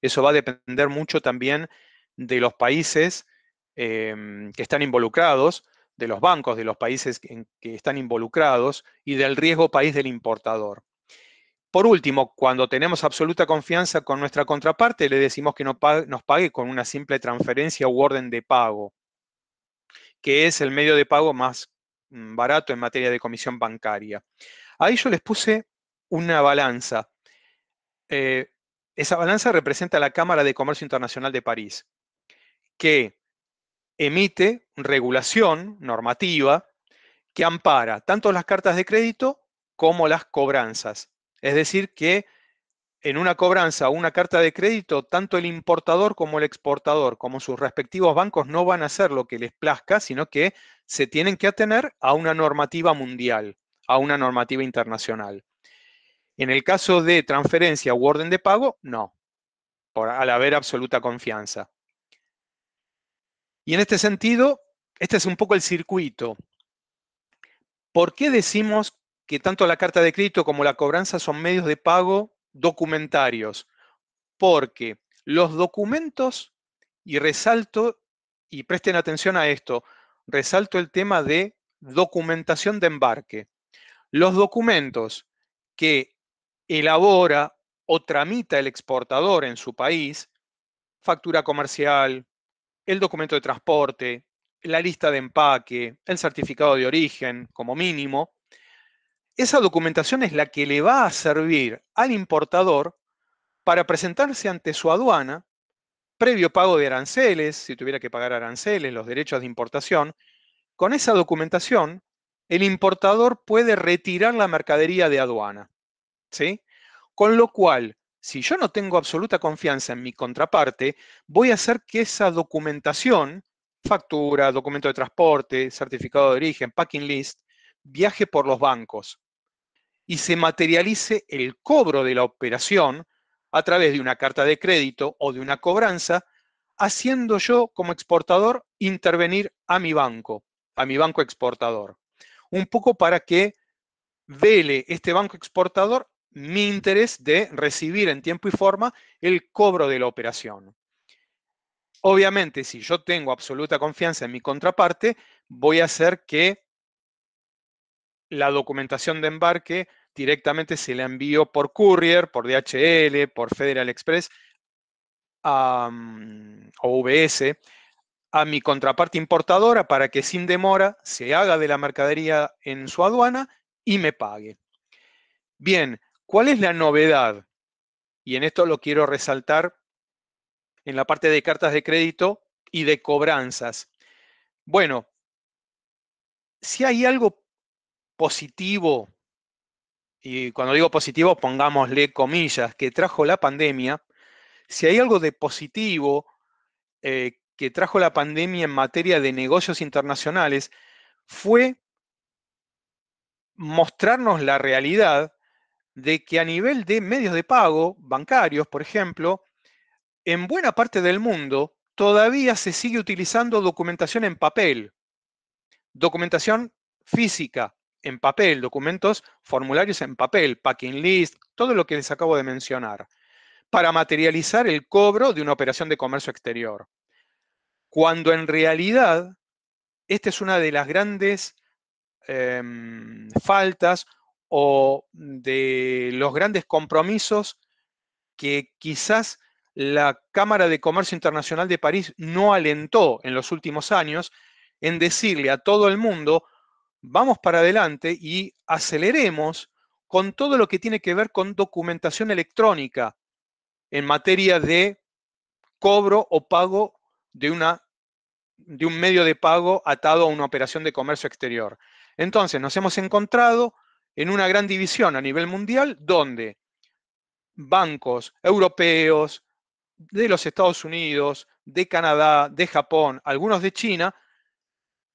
Eso va a depender mucho también de los países em, que están involucrados, de los bancos de los países en que están involucrados y del riesgo país del importador. Por último, cuando tenemos absoluta confianza con nuestra contraparte, le decimos que nos pague con una simple transferencia u orden de pago, que es el medio de pago más Mm, barato en materia de comisión bancaria. Ahí yo les puse una balanza. Eh, esa balanza representa la Cámara de Comercio Internacional de París, que emite regulación normativa que ampara tanto las cartas de crédito como las cobranzas. Es decir, que en una cobranza o una carta de crédito, tanto el importador como el exportador, como sus respectivos bancos, no van a hacer lo que les plazca, sino que se tienen que atener a una normativa mundial, a una normativa internacional. En el caso de transferencia u orden de pago, no, por, al haber absoluta confianza. Y en este sentido, este es un poco el circuito. ¿Por qué decimos que tanto la carta de crédito como la cobranza son medios de pago documentarios, porque los documentos, y resalto, y presten atención a esto, resalto el tema de documentación de embarque. Los documentos que elabora o tramita el exportador en su país, factura comercial, el documento de transporte, la lista de empaque, el certificado de origen como mínimo, esa documentación es la que le va a servir al importador para presentarse ante su aduana, previo pago de aranceles, si tuviera que pagar aranceles, los derechos de importación, con esa documentación el importador puede retirar la mercadería de aduana. ¿sí? Con lo cual, si yo no tengo absoluta confianza en mi contraparte, voy a hacer que esa documentación, factura, documento de transporte, certificado de origen, packing list, viaje por los bancos y se materialice el cobro de la operación a través de una carta de crédito o de una cobranza, haciendo yo como exportador intervenir a mi banco, a mi banco exportador. Un poco para que vele este banco exportador mi interés de recibir en tiempo y forma el cobro de la operación. Obviamente, si yo tengo absoluta confianza en mi contraparte, voy a hacer que la documentación de embarque directamente se la envío por courier, por DHL, por Federal Express a, o VS a mi contraparte importadora para que sin demora se haga de la mercadería en su aduana y me pague. Bien, ¿cuál es la novedad? Y en esto lo quiero resaltar en la parte de cartas de crédito y de cobranzas. Bueno, si hay algo positivo, y cuando digo positivo pongámosle comillas, que trajo la pandemia, si hay algo de positivo eh, que trajo la pandemia en materia de negocios internacionales, fue mostrarnos la realidad de que a nivel de medios de pago, bancarios, por ejemplo, en buena parte del mundo todavía se sigue utilizando documentación en papel, documentación física, en papel, documentos, formularios en papel, packing list, todo lo que les acabo de mencionar, para materializar el cobro de una operación de comercio exterior. Cuando en realidad, esta es una de las grandes em, faltas o de los grandes compromisos que quizás la Cámara de Comercio Internacional de París no alentó en los últimos años en decirle a todo el mundo vamos para adelante y aceleremos con todo lo que tiene que ver con documentación electrónica en materia de cobro o pago de, un medio de pago atado a una operación de comercio exterior. Entonces, nos hemos encontrado en una gran división a nivel mundial donde bancos europeos, de los Estados Unidos, de Canadá, de Japón, algunos de China,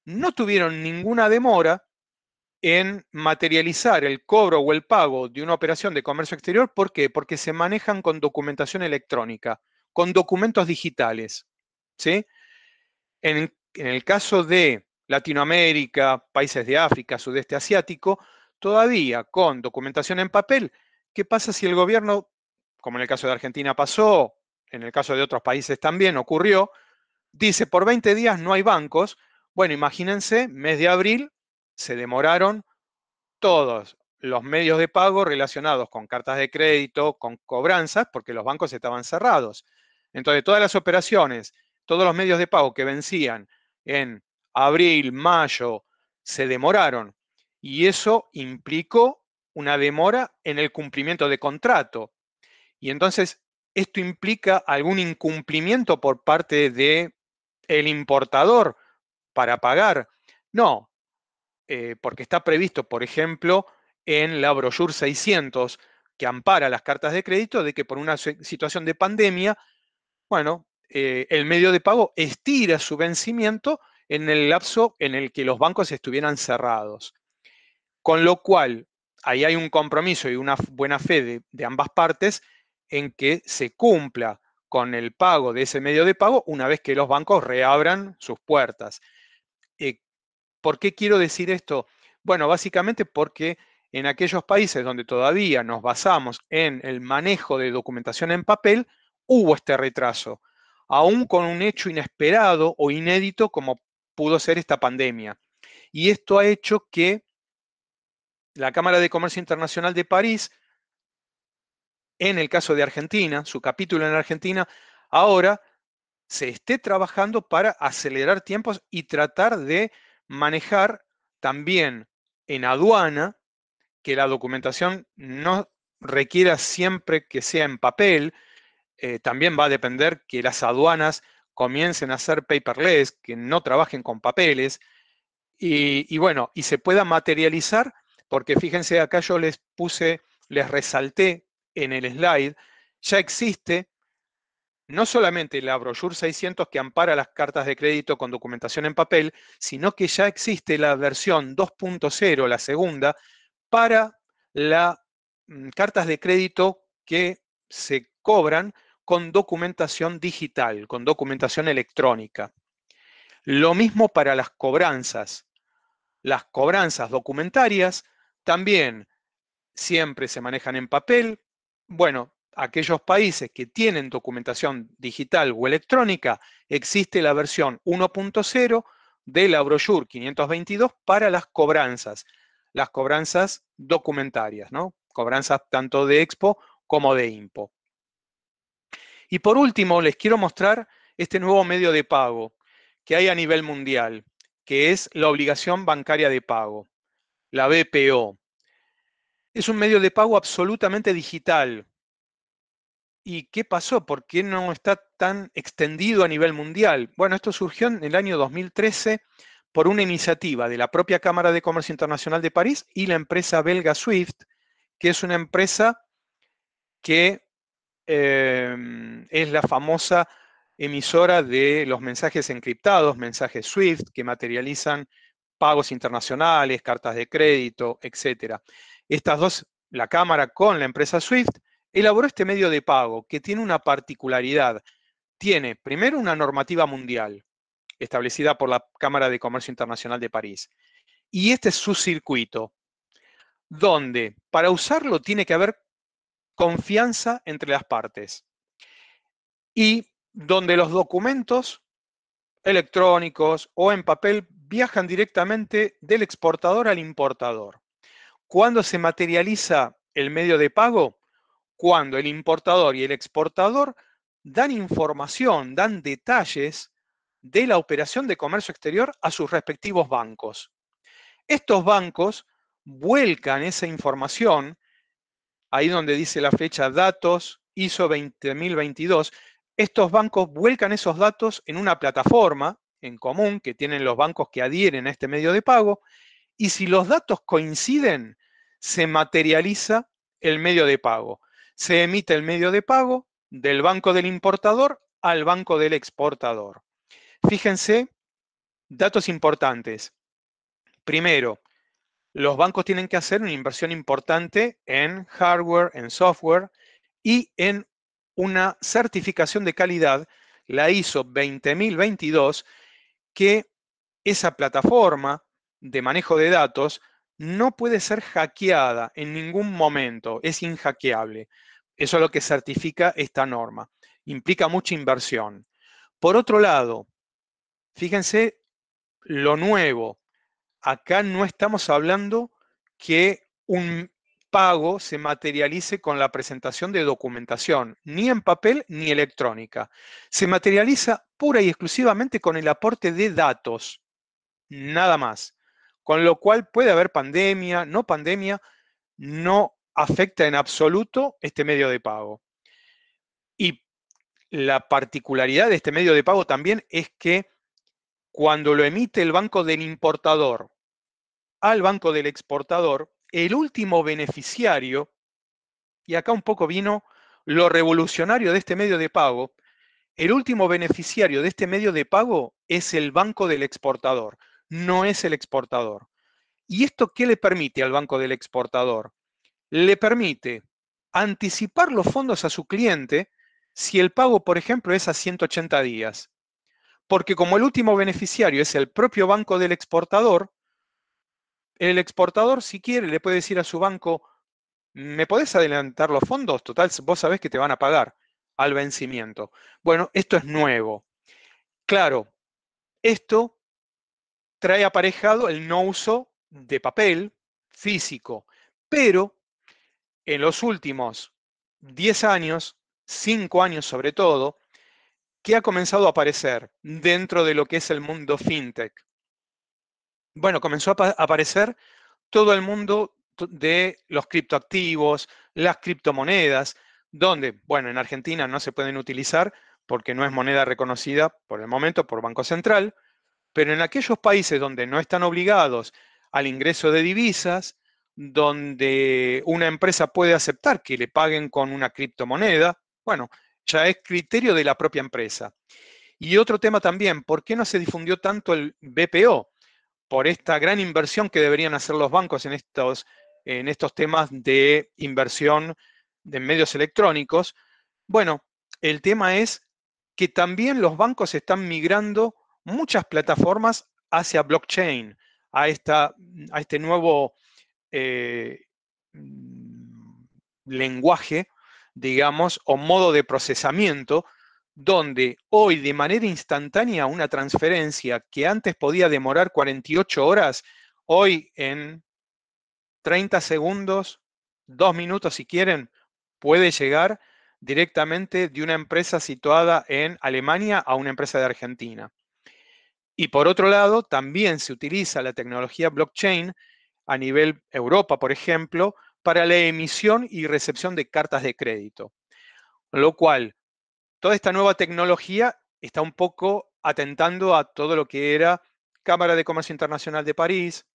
no tuvieron ninguna demora en materializar el cobro o el pago de una operación de comercio exterior. ¿Por qué? Porque se manejan con documentación electrónica, con documentos digitales. ¿sí? En, en el caso de Latinoamérica, países de África, sudeste asiático, todavía con documentación en papel, ¿qué pasa si el gobierno, como en el caso de Argentina pasó, en el caso de otros países también ocurrió, dice por 20 días no hay bancos, bueno, imagínense, mes de abril se demoraron todos los medios de pago relacionados con cartas de crédito, con cobranzas, porque los bancos estaban cerrados. Entonces, todas las operaciones, todos los medios de pago que vencían en abril, mayo, se demoraron. Y eso implicó una demora en el cumplimiento de contrato. Y entonces, esto implica algún incumplimiento por parte del el importador para pagar. No, eh, porque está previsto, por ejemplo, en la brochure 600 que ampara las cartas de crédito de que por una situación de pandemia, bueno, eh, el medio de pago estira su vencimiento en el lapso en el que los bancos estuvieran cerrados. Con lo cual, ahí hay un compromiso y una buena fe de ambas partes en que se cumpla con el pago de ese medio de pago una vez que los bancos reabran sus puertas. Eh, ¿Por qué quiero decir esto? Bueno, básicamente porque en aquellos países donde todavía nos basamos en el manejo de documentación en papel, hubo este retraso, aún con un hecho inesperado o inédito como pudo ser esta pandemia. Y esto ha hecho que la Cámara de Comercio Internacional de París, en el caso de Argentina, su capítulo en Argentina, ahora se esté trabajando para acelerar tiempos y tratar de manejar también en aduana que la documentación no requiera siempre que sea en papel. Eh, también va a depender que las aduanas comiencen a hacer paperless, que no trabajen con papeles. Y, y bueno, y se pueda materializar, porque fíjense, acá yo les puse, les resalté en el slide, ya existe no solamente la brochure 600 que ampara las cartas de crédito con documentación en papel, sino que ya existe la versión 2.0, la segunda, para las mm, cartas de crédito que se cobran con documentación digital, con documentación electrónica. Lo mismo para las cobranzas. Las cobranzas documentarias también siempre se manejan en papel. Bueno, aquellos países que tienen documentación digital o electrónica, existe la versión 1.0 de la brochure 522 para las cobranzas, las cobranzas documentarias, ¿no? Cobranzas tanto de Expo como de Impo. Y por último, les quiero mostrar este nuevo medio de pago que hay a nivel mundial, que es la obligación bancaria de pago, la BPO. Es un medio de pago absolutamente digital, ¿Y qué pasó? ¿Por qué no está tan extendido a nivel mundial? Bueno, esto surgió en el año 2013 por una iniciativa de la propia Cámara de Comercio Internacional de París y la empresa belga Swift, que es una empresa que em, es la famosa emisora de los mensajes encriptados, mensajes Swift, que materializan pagos internacionales, cartas de crédito, etc. Estas dos, la Cámara con la empresa Swift, elaboró este medio de pago que tiene una particularidad. Tiene primero una normativa mundial establecida por la Cámara de Comercio Internacional de París. Y este es su circuito, donde para usarlo tiene que haber confianza entre las partes y donde los documentos electrónicos o en papel viajan directamente del exportador al importador. Cuando se materializa el medio de pago, cuando el importador y el exportador dan información, dan detalles de la operación de comercio exterior a sus respectivos bancos. Estos bancos vuelcan esa información, ahí donde dice la fecha datos ISO 2022. estos bancos vuelcan esos datos en una plataforma en común que tienen los bancos que adhieren a este medio de pago, y si los datos coinciden, se materializa el medio de pago se emite el medio de pago del banco del importador al banco del exportador. Fíjense, datos importantes. Primero, los bancos tienen que hacer una inversión importante en hardware, en software y en una certificación de calidad, la ISO 20022, que esa plataforma de manejo de datos no puede ser hackeada en ningún momento, es inhackeable. Eso es lo que certifica esta norma. Implica mucha inversión. Por otro lado, fíjense lo nuevo. Acá no estamos hablando que un pago se materialice con la presentación de documentación, ni en papel ni electrónica. Se materializa pura y exclusivamente con el aporte de datos, nada más. Con lo cual puede haber pandemia, no pandemia, no afecta en absoluto este medio de pago. Y la particularidad de este medio de pago también es que cuando lo emite el banco del importador al banco del exportador, el último beneficiario, y acá un poco vino lo revolucionario de este medio de pago, el último beneficiario de este medio de pago es el banco del exportador, no es el exportador. ¿Y esto qué le permite al banco del exportador? le permite anticipar los fondos a su cliente si el pago, por ejemplo, es a 180 días. Porque como el último beneficiario es el propio banco del exportador, el exportador, si quiere, le puede decir a su banco, ¿me podés adelantar los fondos? Total, vos sabés que te van a pagar al vencimiento. Bueno, esto es nuevo. Claro, esto trae aparejado el no uso de papel físico, pero en los últimos 10 años, 5 años sobre todo, que ha comenzado a aparecer dentro de lo que es el mundo fintech. Bueno, comenzó a aparecer todo el mundo de los criptoactivos, las criptomonedas, donde, bueno, en Argentina no se pueden utilizar porque no es moneda reconocida por el momento por Banco Central, pero en aquellos países donde no están obligados al ingreso de divisas, donde una empresa puede aceptar que le paguen con una criptomoneda, bueno, ya es criterio de la propia empresa. Y otro tema también, ¿por qué no se difundió tanto el BPO? Por esta gran inversión que deberían hacer los bancos en estos, en estos temas de inversión de medios electrónicos. Bueno, el tema es que también los bancos están migrando muchas plataformas hacia blockchain, a, esta, a este nuevo eh, mm, lenguaje, digamos, o modo de procesamiento, donde hoy de manera instantánea una transferencia que antes podía demorar 48 horas, hoy en 30 segundos, dos minutos si quieren, puede llegar directamente de una empresa situada en Alemania a una empresa de Argentina. Y por otro lado, también se utiliza la tecnología blockchain a nivel Europa, por ejemplo, para la emisión y recepción de cartas de crédito. Lo cual, toda esta nueva tecnología está un poco atentando a todo lo que era Cámara de Comercio Internacional de París,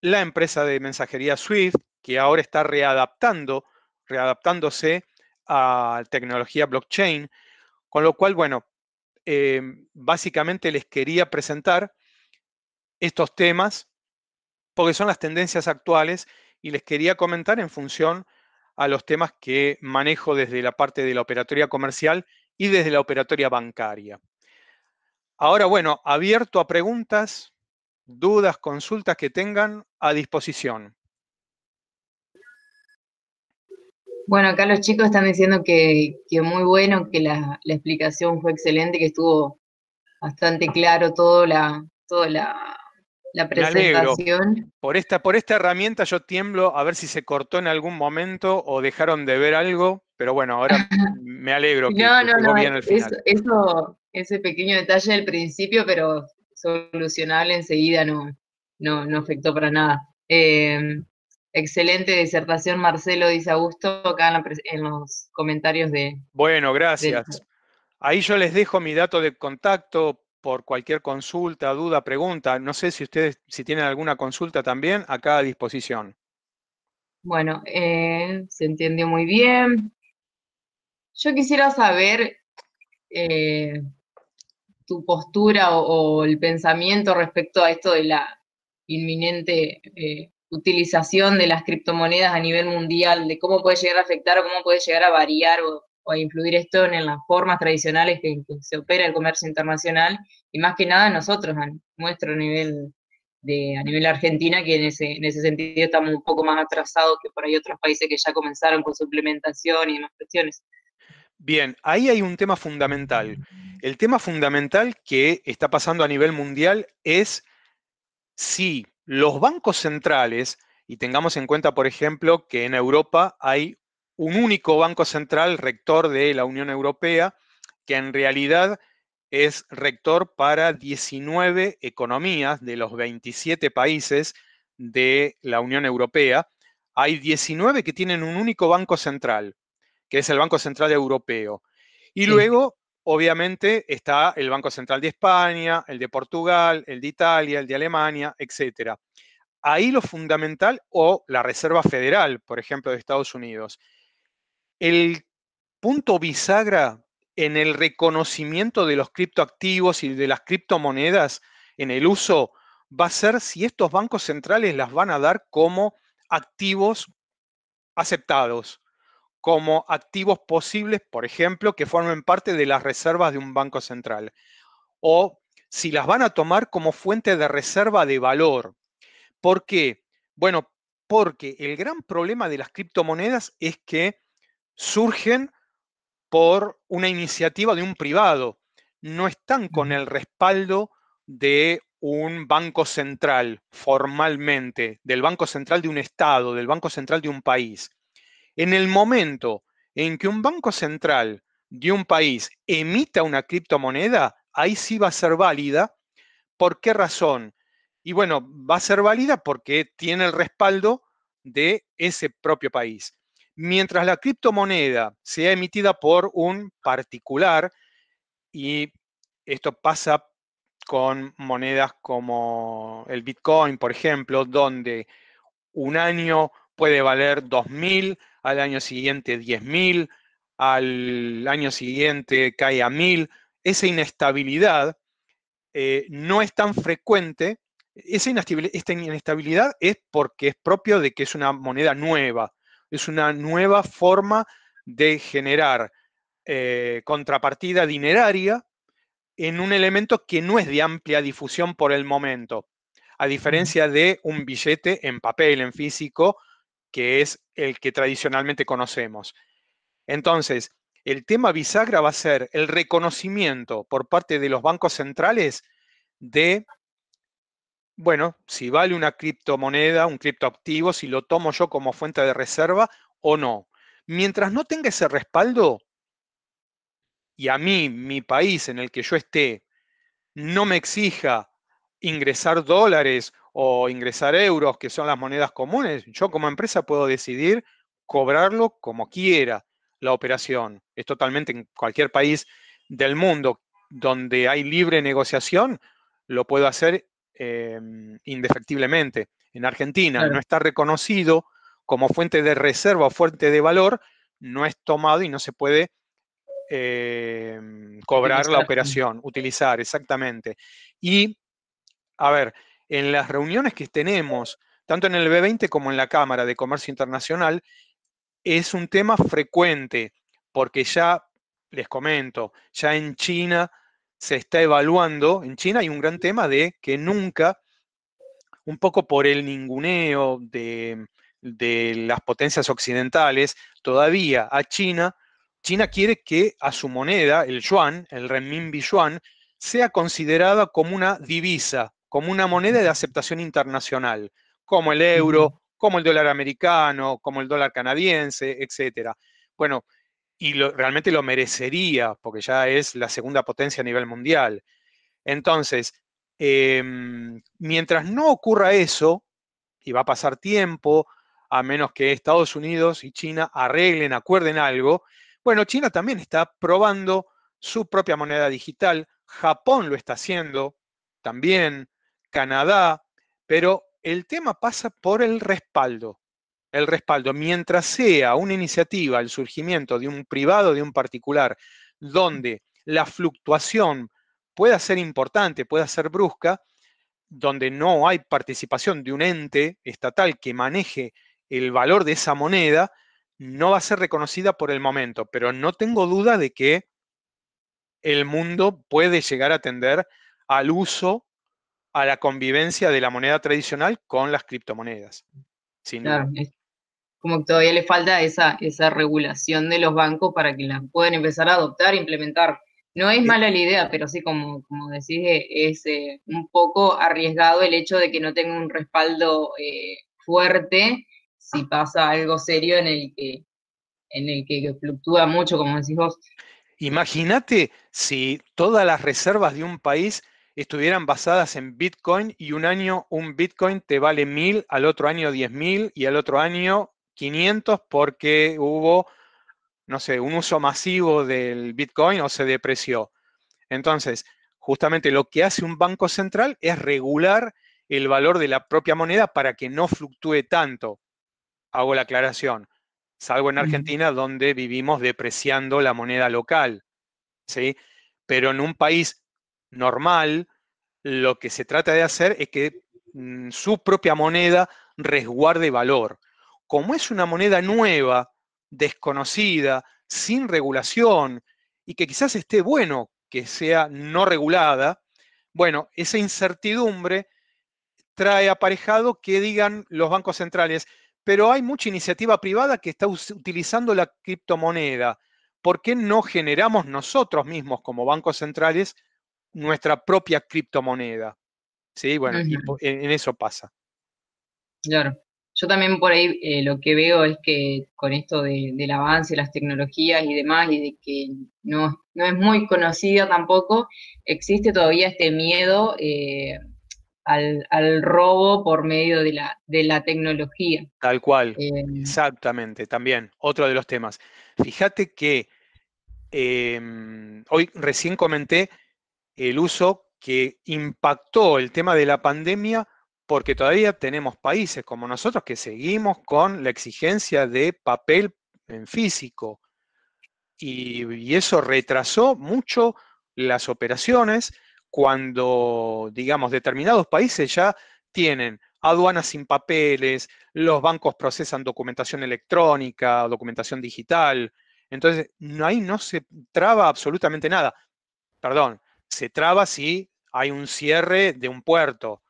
la empresa de mensajería SWIFT, que ahora está readaptando, readaptándose a tecnología blockchain, con lo cual, bueno, eh, básicamente les quería presentar estos temas porque son las tendencias actuales y les quería comentar en función a los temas que manejo desde la parte de la operatoria comercial y desde la operatoria bancaria. Ahora, bueno, abierto a preguntas, dudas, consultas que tengan a disposición.
Bueno, acá los chicos están diciendo que, muy bueno, que la, explicación fue excelente, que estuvo bastante claro todo la, toda la, la presentación.
por esta, por esta herramienta yo tiemblo a ver si se cortó en algún momento o dejaron de ver algo, pero bueno, ahora [laughs] me alegro no, no, no,
Eso, ese pequeño detalle del principio, pero solucionable enseguida, no, no, no afectó para nada. Eh, excelente disertación, Marcelo, dice Augusto, acá en, los comentarios de...
Bueno, gracias. Ahí yo les dejo mi dato de contacto por cualquier consulta, duda, pregunta. No sé si ustedes, si tienen alguna consulta también, acá a disposición.
Bueno, eh, se entiende muy bien. Yo quisiera saber eh, tu postura o, el pensamiento respecto a esto de la inminente eh, utilización de las criptomonedas a nivel mundial, de cómo puede llegar a afectar o cómo puede llegar a variar o o a influir esto en las formas tradicionales que, que, se opera el comercio internacional y más que nada nosotros, a nuestro nivel de, a nivel Argentina, que en ese, en ese sentido estamos un poco más atrasados que por ahí otros países que ya comenzaron con su implementación y demás cuestiones.
Bien, ahí hay un tema fundamental. El tema fundamental que está pasando a nivel mundial es si los bancos centrales, y tengamos en cuenta, por ejemplo, que en Europa hay un único banco central rector de la Unión Europea, que en realidad es rector para 19 economías de los 27 países de la Unión Europea. Hay 19 que tienen un único banco central, que es el Banco Central Europeo. Y luego, obviamente, está el Banco Central de España, el de Portugal, el de Italia, el de Alemania, etc. Ahí lo fundamental, o la Reserva Federal, por ejemplo, de Estados Unidos el punto bisagra en el reconocimiento de los criptoactivos y de las criptomonedas en el uso va a ser si estos bancos centrales las van a dar como activos aceptados, como activos posibles, por ejemplo, que formen parte de las reservas de un banco central, o si las van a tomar como fuente de reserva de valor. ¿Por qué? Bueno, porque el gran problema de las criptomonedas es que surgen por una iniciativa de un privado, no están con el respaldo de un banco central formalmente, del banco central de un estado, del banco central de un país. En el momento en que un banco central de un país emita una criptomoneda, ahí sí va a ser válida. ¿Por qué razón? Y bueno, va a ser válida porque tiene el respaldo de ese propio país. Mientras la criptomoneda sea emitida por un particular, y esto pasa con monedas como el Bitcoin, por ejemplo, donde un año puede valer 2.000, al año siguiente 10.000, al año siguiente cae a 1.000. Esa inestabilidad eh, no es tan frecuente. Esa esta inestabilidad es porque es propio de que es una moneda nueva es una nueva forma de generar eh, contrapartida dineraria en un elemento que no es de amplia difusión por el momento, a diferencia de un billete en papel, en físico, que es el que tradicionalmente conocemos. Entonces, el tema bisagra va a ser el reconocimiento por parte de los bancos centrales de bueno, si vale una criptomoneda, un criptoactivo, si lo tomo yo como fuente de reserva o no. Mientras no tenga ese respaldo y a mí, mi país en el que yo esté, no me exija ingresar dólares o ingresar euros, que son las monedas comunes, yo como empresa puedo decidir cobrarlo como quiera la operación. Es totalmente en cualquier país del mundo donde hay libre negociación, lo puedo hacer Em, indefectiblemente. En Argentina no está reconocido como fuente de reserva o fuente de valor, no es tomado y no se puede em, cobrar la operación, utilizar, exactamente. Y, a ver, en las reuniones que tenemos, tanto en el B20 como en la Cámara de Comercio Internacional, es un tema frecuente, porque ya, les comento, ya en China se está evaluando en China, hay un gran tema de que nunca, un poco por el ninguneo de, las potencias occidentales, todavía a China, China quiere que a su moneda, el yuan, el renminbi yuan, sea considerada como una divisa, como una moneda de aceptación internacional, como el euro, como el dólar americano, como el dólar canadiense, etc. Bueno, y realmente lo merecería, porque ya es la segunda potencia a nivel mundial. Entonces, em, mientras no ocurra eso, y va a pasar tiempo, a menos que Estados Unidos y China arreglen, acuerden algo, bueno, China también está probando su propia moneda digital, Japón lo está haciendo, también Canadá, pero el tema pasa por el respaldo el respaldo, mientras sea una iniciativa, el surgimiento de un privado, de un particular, donde la fluctuación pueda ser importante, pueda ser brusca, donde no hay participación de un ente estatal que maneje el valor de esa moneda, no va a ser reconocida por el momento, pero no tengo duda de que el mundo puede llegar a atender al uso, a la convivencia de la moneda tradicional con las criptomonedas. claro,
como que todavía le falta esa, esa regulación de los bancos para que la puedan empezar a adoptar e implementar. No es mala la idea, pero sí, como, como decís, e, es eh, un poco arriesgado el hecho de que no tenga un respaldo eh, fuerte
si pasa algo serio en el que, en el que fluctúa mucho, como decís vos. Imagínate si todas las reservas de un país estuvieran basadas en Bitcoin y un año un Bitcoin te vale mil, al otro año diez mil y al otro año 500 porque hubo, no sé, un uso masivo del Bitcoin o se depreció. Entonces, justamente lo que hace un banco central es regular el valor de la propia moneda para que no fluctúe tanto. Hago la aclaración. Salvo en Argentina, donde vivimos depreciando la moneda local. ¿sí? Pero en un país normal, lo que se trata de hacer es que mm, su propia moneda resguarde valor como es una moneda nueva, desconocida, sin regulación, y que quizás esté bueno que sea no regulada, bueno, esa incertidumbre trae aparejado que digan los bancos centrales, pero hay mucha iniciativa privada que está utilizando la criptomoneda. ¿Por qué no generamos nosotros mismos como bancos centrales nuestra propia criptomoneda? Sí, bueno, en eso pasa. Claro. Yo también por
ahí eh, lo que veo es que con esto del avance, las tecnologías y demás, y de que no, es muy conocida tampoco, existe todavía este miedo eh, al, robo por medio de la, tecnología.
Tal cual, eh, exactamente, también, otro de los temas. Fíjate que em, hoy recién comenté el uso que impactó el tema de la pandemia porque todavía tenemos países como nosotros que seguimos con la exigencia de papel en físico. Y, eso retrasó mucho las operaciones cuando, digamos, determinados países ya tienen aduanas sin papeles, los bancos procesan documentación electrónica, documentación digital. Entonces, ahí no se traba absolutamente nada. Perdón, se traba si hay un cierre de un puerto,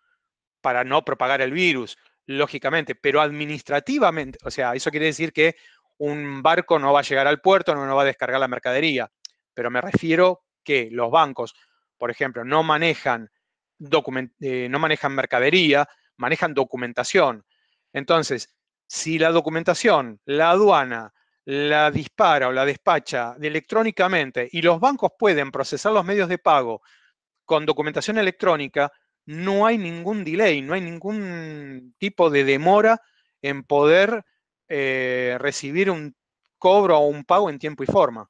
para no propagar el virus, lógicamente, pero administrativamente, o sea, eso quiere decir que un barco no va a llegar al puerto, no, va a descargar la mercadería, pero me refiero que los bancos, por ejemplo, no manejan, eh, no manejan mercadería, manejan documentación. Entonces, si la documentación, la aduana, la dispara o la despacha electrónicamente y los bancos pueden procesar los medios de pago con documentación electrónica, no hay ningún delay, no hay ningún tipo de demora en poder eh, recibir un cobro o un pago en tiempo y forma.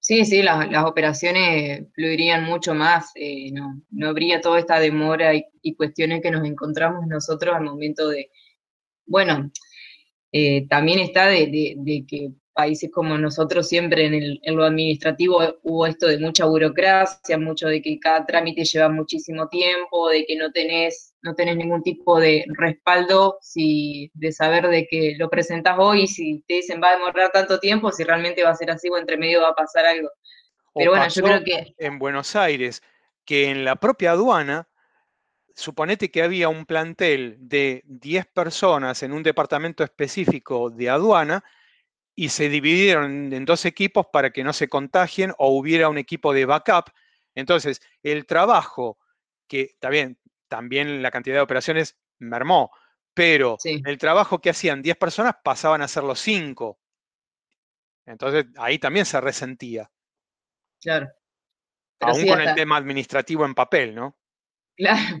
Sí, sí, las, operaciones fluirían mucho más, eh, no, habría toda esta demora y, cuestiones que nos encontramos nosotros al momento de, bueno, eh, también está de que países como nosotros siempre en, el, lo administrativo hubo esto de mucha burocracia, mucho de que cada trámite lleva muchísimo tiempo, de que no tenés, no tenés ningún tipo de respaldo de saber de que lo presentás hoy si te dicen va a demorar tanto tiempo, si realmente va a ser así o entre medio va a pasar algo.
Pero bueno, yo creo que... En Buenos Aires, que en la propia aduana, suponete que había un plantel de 10 personas en un departamento específico de aduana, y se dividieron en dos equipos para que no se contagien o hubiera un equipo de backup. Entonces, el trabajo, que también, también la cantidad de operaciones mermó, pero el trabajo que hacían 10 personas pasaban a ser los 5. Entonces, ahí también se resentía. Claro. Aún con el tema administrativo en papel, ¿no? [laughs]
Claro,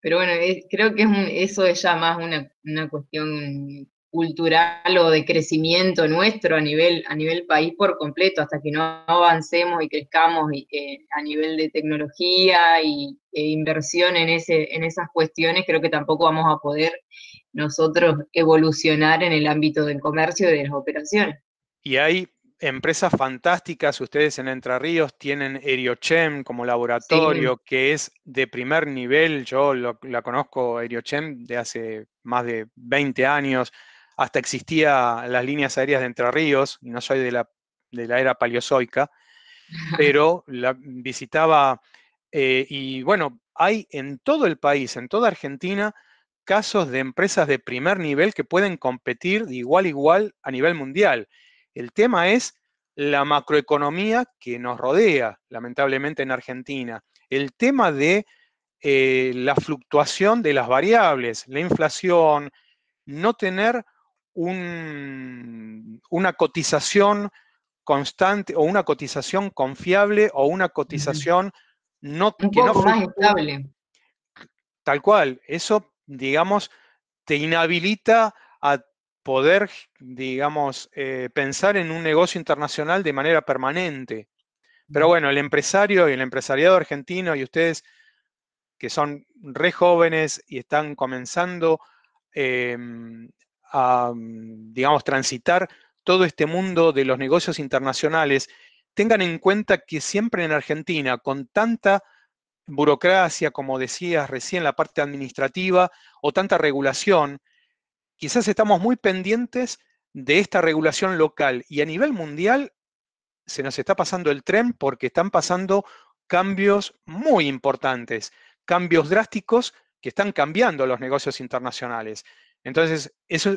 pero bueno, creo que eso es ya más una, una cuestión cultural o de crecimiento nuestro a nivel, a nivel país por completo, hasta que no avancemos y crezcamos eh, a nivel de tecnología y, e inversión en, ese, en esas cuestiones, creo que tampoco vamos a poder nosotros evolucionar en el ámbito del comercio y de las operaciones.
Y hay empresas fantásticas, ustedes en Entre Ríos tienen Eriochem como laboratorio, que es de primer nivel, yo la conozco Eriochem de hace más de 20 años, hasta existía las líneas aéreas de Entre Ríos, no soy de la, era paleozoica, [laughs] pero la visitaba eh, y bueno, hay en todo el país, en toda Argentina, casos de empresas de primer nivel que pueden competir de igual a igual a nivel mundial. El tema es la macroeconomía que nos rodea, lamentablemente, en Argentina. El tema de eh, la fluctuación de las variables, la inflación, no tener una cotización constante o una cotización confiable o una cotización no, que no más estable. Tal cual, eso, digamos, te inhabilita a poder, digamos, eh, pensar en un negocio internacional de manera permanente. Pero bueno, el empresario y el empresariado argentino y ustedes que son re jóvenes y están comenzando em, a, mm, digamos, transitar todo este mundo de los negocios internacionales, tengan en cuenta que siempre en Argentina, con tanta burocracia, como decías recién, la parte administrativa o tanta regulación, quizás estamos muy pendientes de esta regulación local y a nivel mundial se nos está pasando el tren porque están pasando cambios muy importantes, cambios drásticos que están cambiando los negocios internacionales. Entonces, eso,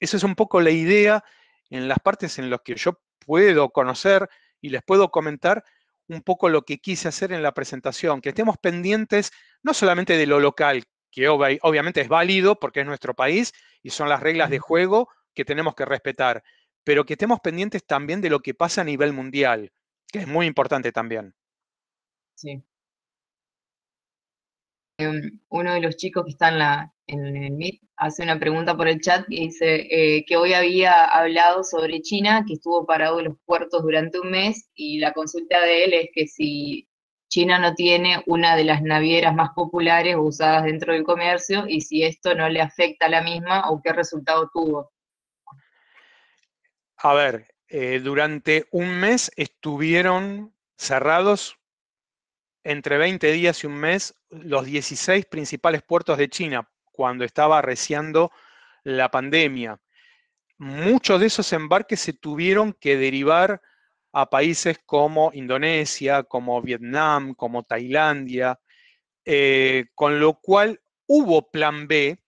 es un poco la idea en las partes en las que yo puedo conocer y les puedo comentar un poco lo que quise hacer en la presentación, que estemos pendientes no solamente de lo local, que obviamente es válido porque es nuestro país y son las reglas de juego que tenemos que respetar, pero que estemos pendientes también de lo que pasa a nivel mundial, que es muy importante también. Sí,
Em, uno de los chicos que está en, la, en el Meet hace una pregunta por el chat y dice eh, que hoy había hablado sobre China, que estuvo parado en los puertos durante un mes y la consulta de él es que si China no tiene una de las navieras más populares usadas dentro del comercio y si esto no le afecta a la misma o qué resultado
tuvo. A ver, eh, durante un mes estuvieron cerrados entre 20 días y un mes los 16 principales puertos de China cuando estaba arreciando la pandemia. Muchos de esos embarques se tuvieron que derivar a países como Indonesia, como Vietnam, como Tailandia, eh, con lo cual hubo plan B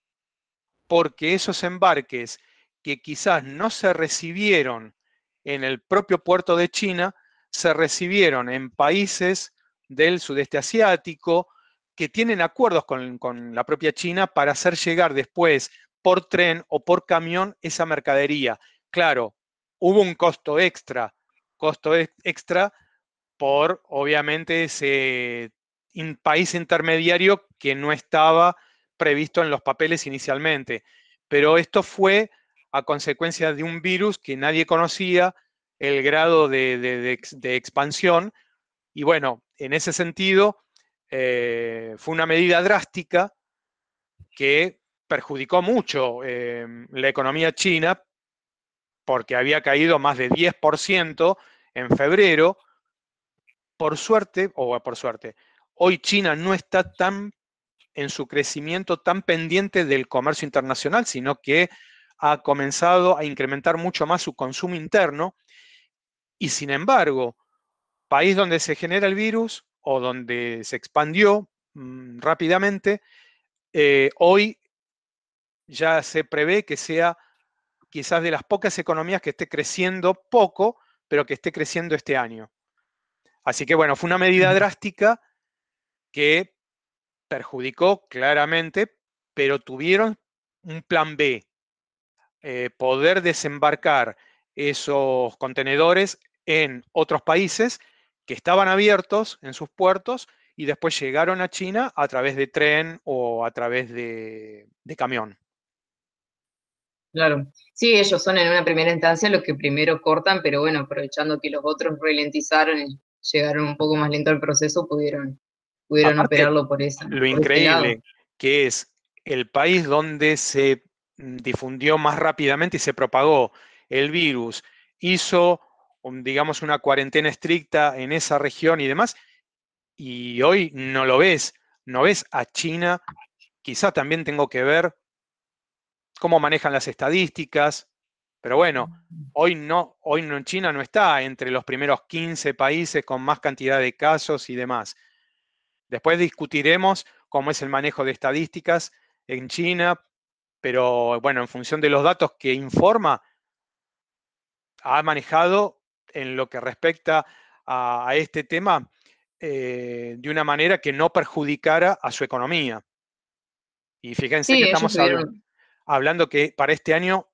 porque esos embarques que quizás no se recibieron en el propio puerto de China, se recibieron en países del sudeste asiático, que tienen acuerdos con, la propia China para hacer llegar después por tren o por camión esa mercadería. Claro, hubo un costo extra, costo extra por obviamente ese país intermediario que no estaba previsto en los papeles inicialmente. Pero esto fue a consecuencia de un virus que nadie conocía, el grado de expansión, y bueno, en ese sentido, eh, fue una medida drástica que perjudicó mucho eh, la economía china porque había caído más de 10% en febrero. Por suerte, o por suerte, hoy China no está tan en su crecimiento tan pendiente del comercio internacional, sino que ha comenzado a incrementar mucho más su consumo interno y sin embargo, país donde se genera el virus o donde se expandió mm, rápidamente, eh, hoy ya se prevé que sea quizás de las pocas economías que esté creciendo poco, pero que esté creciendo este año. Así que bueno, fue una medida drástica que perjudicó claramente, pero tuvieron un plan B, eh, poder desembarcar esos contenedores en otros países que estaban abiertos en sus puertos y después llegaron a China a través de tren o a través de, camión.
Claro, sí, ellos son en una primera instancia los que primero cortan, pero bueno, aprovechando que los otros ralentizaron y llegaron un poco más lento al proceso, pudieron, pudieron operarlo por eso. Lo increíble
que es el país donde se mm, difundió más rápidamente y se propagó el virus, hizo digamos, una cuarentena estricta en esa región y demás, y hoy no lo ves, no ves a China, quizá también tengo que ver cómo manejan las estadísticas, pero bueno, hoy no, hoy no, China no está entre los primeros 15 países con más cantidad de casos y demás. Después discutiremos cómo es el manejo de estadísticas en China, pero bueno, en función de los datos que informa, ha manejado en lo que respecta a, este tema eh, de una manera que no perjudicara a su economía. Y fíjense que estamos hablando, que para este año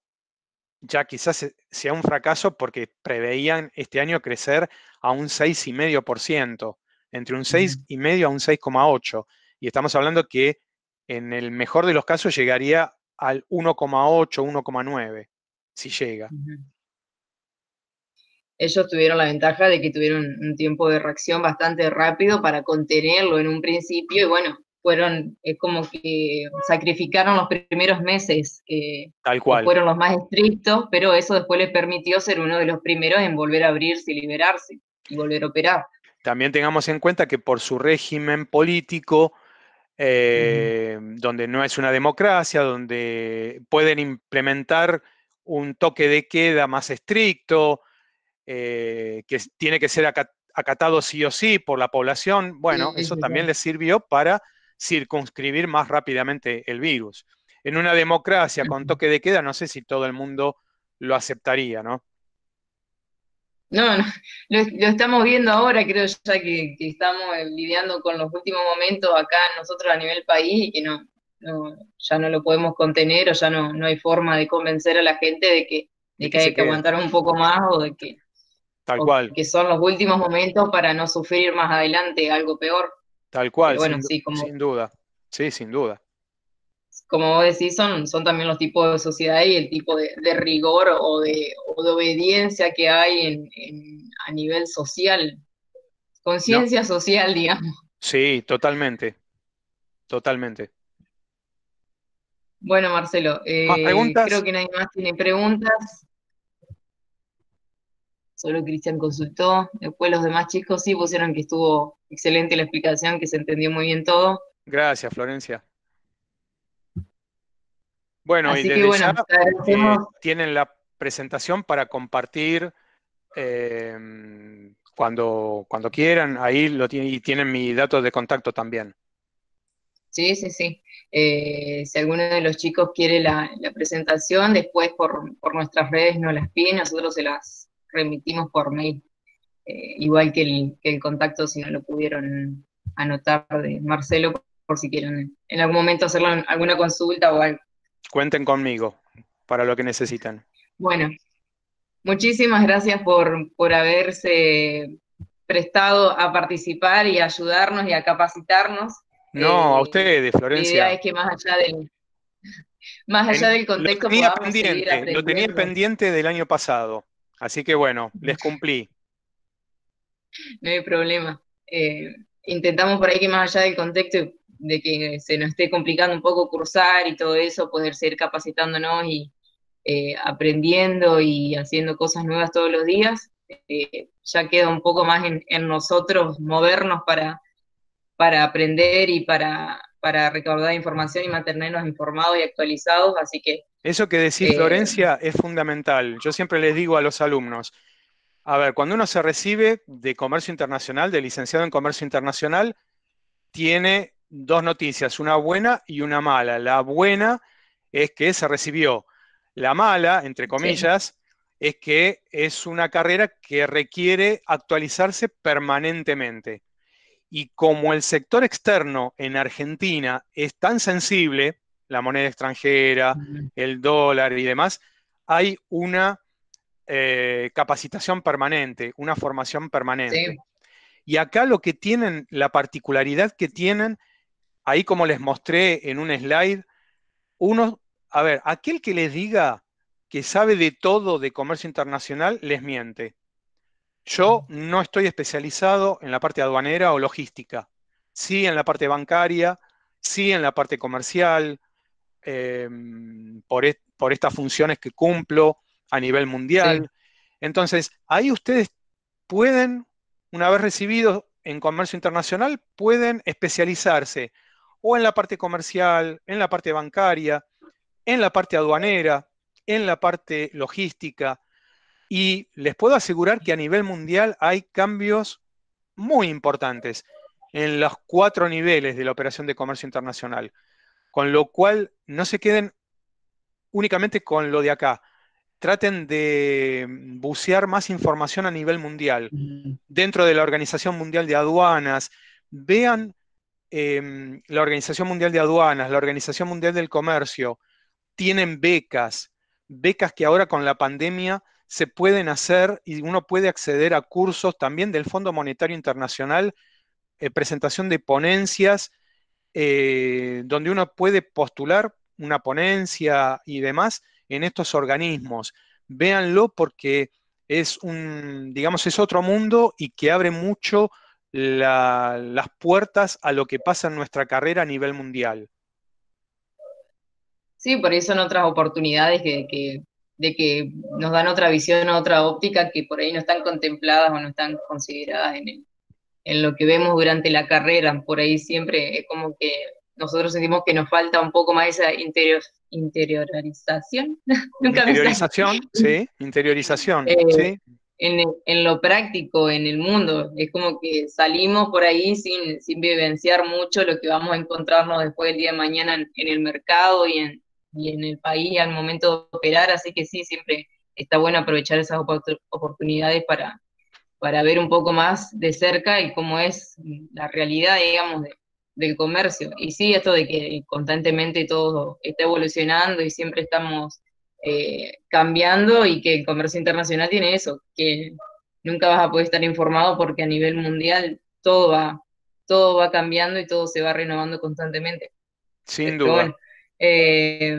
ya quizás sea un fracaso porque preveían este año crecer a un 6,5%, entre un 6,5 a un 6,8%. Y estamos hablando que en el mejor de los casos llegaría al 1,8, 1,9, si llega
ellos tuvieron la ventaja de que tuvieron un tiempo de reacción bastante rápido para contenerlo en un principio y bueno, fueron, es como que sacrificaron los primeros meses, fueron los más estrictos, pero eso después les permitió ser uno de los primeros en volver a abrirse y liberarse y volver a operar.
También tengamos en cuenta que por su régimen político, eh, donde no es una democracia, donde pueden implementar un toque de queda más estricto, eh, que tiene que ser acatado sí o sí por la población, bueno, eso también le sirvió para circunscribir más rápidamente el virus. En una democracia con toque de queda, no sé si todo el mundo lo aceptaría, ¿no?
No, no lo, estamos viendo ahora, creo ya que, estamos eh, lidiando con los últimos momentos acá nosotros a nivel país y que no, ya no lo podemos contener o ya no, no hay forma de convencer a la gente de que, de que hay que aguantar un poco más o de que Tal cual. Que son los últimos momentos para no sufrir más adelante algo peor.
Tal cual, bueno, sin, sin duda. Sí, sin duda.
Como vos decís, son, son también los tipos de sociedad y el tipo de, rigor o de, obediencia que hay a nivel social. Conciencia social, digamos.
Sí, totalmente. Totalmente.
Bueno, Marcelo, eh, creo que nadie más tiene preguntas solo Cristian consultó, después los demás chicos sí pusieron que estuvo excelente la explicación, que se entendió muy bien todo.
Gracias, Florencia. Bueno, y de que, eh, tienen la presentación para compartir em, cuando, cuando quieran, ahí lo tienen, y tienen mis datos de contacto también.
Sí, sí, sí. Eh, si alguno de los chicos quiere la, presentación, después por, nuestras redes nos las piden, nosotros se las, remitimos por mail, eh, igual que el, contacto, si no lo pudieron anotar de Marcelo, por si
quieren en algún momento hacerlo alguna consulta o algo. Cuenten conmigo para lo que necesitan.
Bueno, muchísimas gracias por, por haberse prestado a participar y ayudarnos y a capacitarnos.
No, a eh, ustedes, Florencia. La es que
más allá del, más allá del contexto lo tenía, pendiente, lo tenía pendiente
del año pasado. Así que bueno, les [laughs] cumplí.
No hay problema. Eh, intentamos por ahí que más allá del contexto de que se nos esté complicando un poco cursar y todo eso, poder seguir capacitándonos y eh, aprendiendo y haciendo cosas nuevas todos los días. Eh, ya queda un poco más en, nosotros movernos para, para aprender y para, para recaudar información y mantenernos informados y actualizados. Así que
eso que decís, eh, Florencia, es fundamental. Yo siempre les digo a los alumnos, a ver, cuando uno se recibe de comercio internacional, de licenciado en comercio internacional, tiene dos noticias, una buena y una mala. La buena es que se recibió. La mala, entre comillas, es que es una carrera que requiere actualizarse permanentemente. Y como el sector externo en Argentina es tan sensible, la moneda extranjera, el dólar y demás, hay una eh, capacitación permanente, una formación permanente. Y acá lo que tienen, la particularidad que tienen, ahí como les mostré en un slide, uno, a ver, aquel que les diga que sabe de todo de comercio internacional, les miente. Yo no estoy especializado en la parte aduanera o logística, sí en la parte bancaria, sí en la parte comercial, Em, e, por, estas funciones que cumplo a nivel mundial. Entonces, ahí ustedes pueden, una vez recibidos en comercio internacional, pueden especializarse o en la parte comercial, en la parte bancaria, en la parte aduanera, en la parte logística. Y les puedo asegurar que a nivel mundial hay cambios muy importantes en los cuatro niveles de la operación de comercio internacional. Con lo cual, no se queden únicamente con lo de acá. Traten de mm, bucear más información a nivel mundial. Dentro de la Organización Mundial de Aduanas, vean em, la Organización Mundial de Aduanas, la Organización Mundial del Comercio, tienen becas, becas que ahora con la pandemia se pueden hacer y uno puede acceder a cursos también del Fondo Monetario Internacional, eh, presentación de ponencias eh, donde uno puede postular una ponencia y demás en estos organismos. Véanlo porque es un, digamos, es otro mundo y que abre mucho las puertas a lo que pasa en nuestra carrera a nivel mundial.
Sí, por eso son otras oportunidades de que nos dan otra visión, otra óptica que por ahí no están contempladas o no están consideradas en el, en lo que vemos durante la carrera. Por ahí siempre es como que nosotros sentimos que nos falta un poco más esa interior, interiorización.
[laughs] Nunca interiorización, sí, interiorización. Eh, sí.
En, en, lo práctico, en el mundo, es como que salimos por ahí sin, vivenciar mucho lo que vamos a encontrarnos después del día de mañana en, el mercado y en, y en el país al momento de operar, así que sí, siempre está bueno aprovechar esas oportunidades para, para ver un poco más de cerca y cómo es la realidad, digamos, del comercio. Y sí, esto de que constantemente todo está evolucionando y siempre estamos eh, cambiando y que el comercio internacional tiene eso, que nunca vas a poder estar informado porque a nivel mundial todo va, todo va cambiando y todo se va renovando constantemente.
Sin duda.
Eh,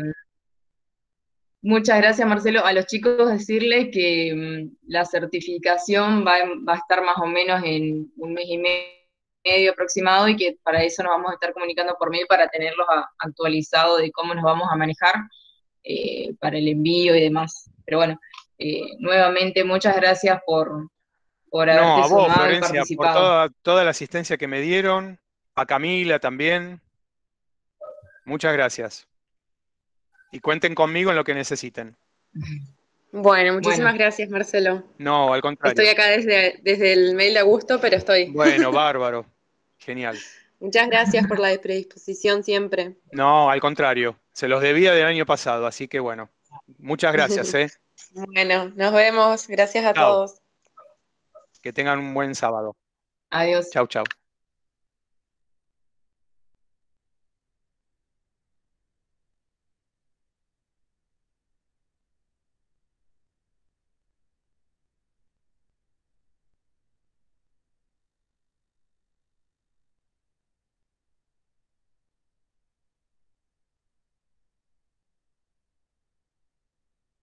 Muchas gracias, Marcelo. A los chicos decirles que mm, la certificación va, va, a estar más o menos en un mes y medio aproximado y que para eso nos vamos a estar comunicando por mail para tenerlos actualizados de cómo nos vamos a manejar eh, para el envío y demás. Pero bueno, eh, nuevamente muchas gracias por, por haberte no, a vos, por
toda la asistencia que me dieron, a Camila también. Muchas gracias y cuenten conmigo en lo que necesiten.
Bueno, muchísimas gracias, Marcelo.
No, al contrario. Estoy acá
desde, desde el mail de Augusto, pero estoy. Bueno, [laughs]
bárbaro. Genial.
Muchas gracias por la predisposición siempre.
No, al contrario. Se los debía del año pasado, así que bueno. Muchas gracias, ¿eh? [laughs]
Bueno, nos vemos. Gracias a todos.
Que tengan un buen sábado. Adiós. Chau, chau.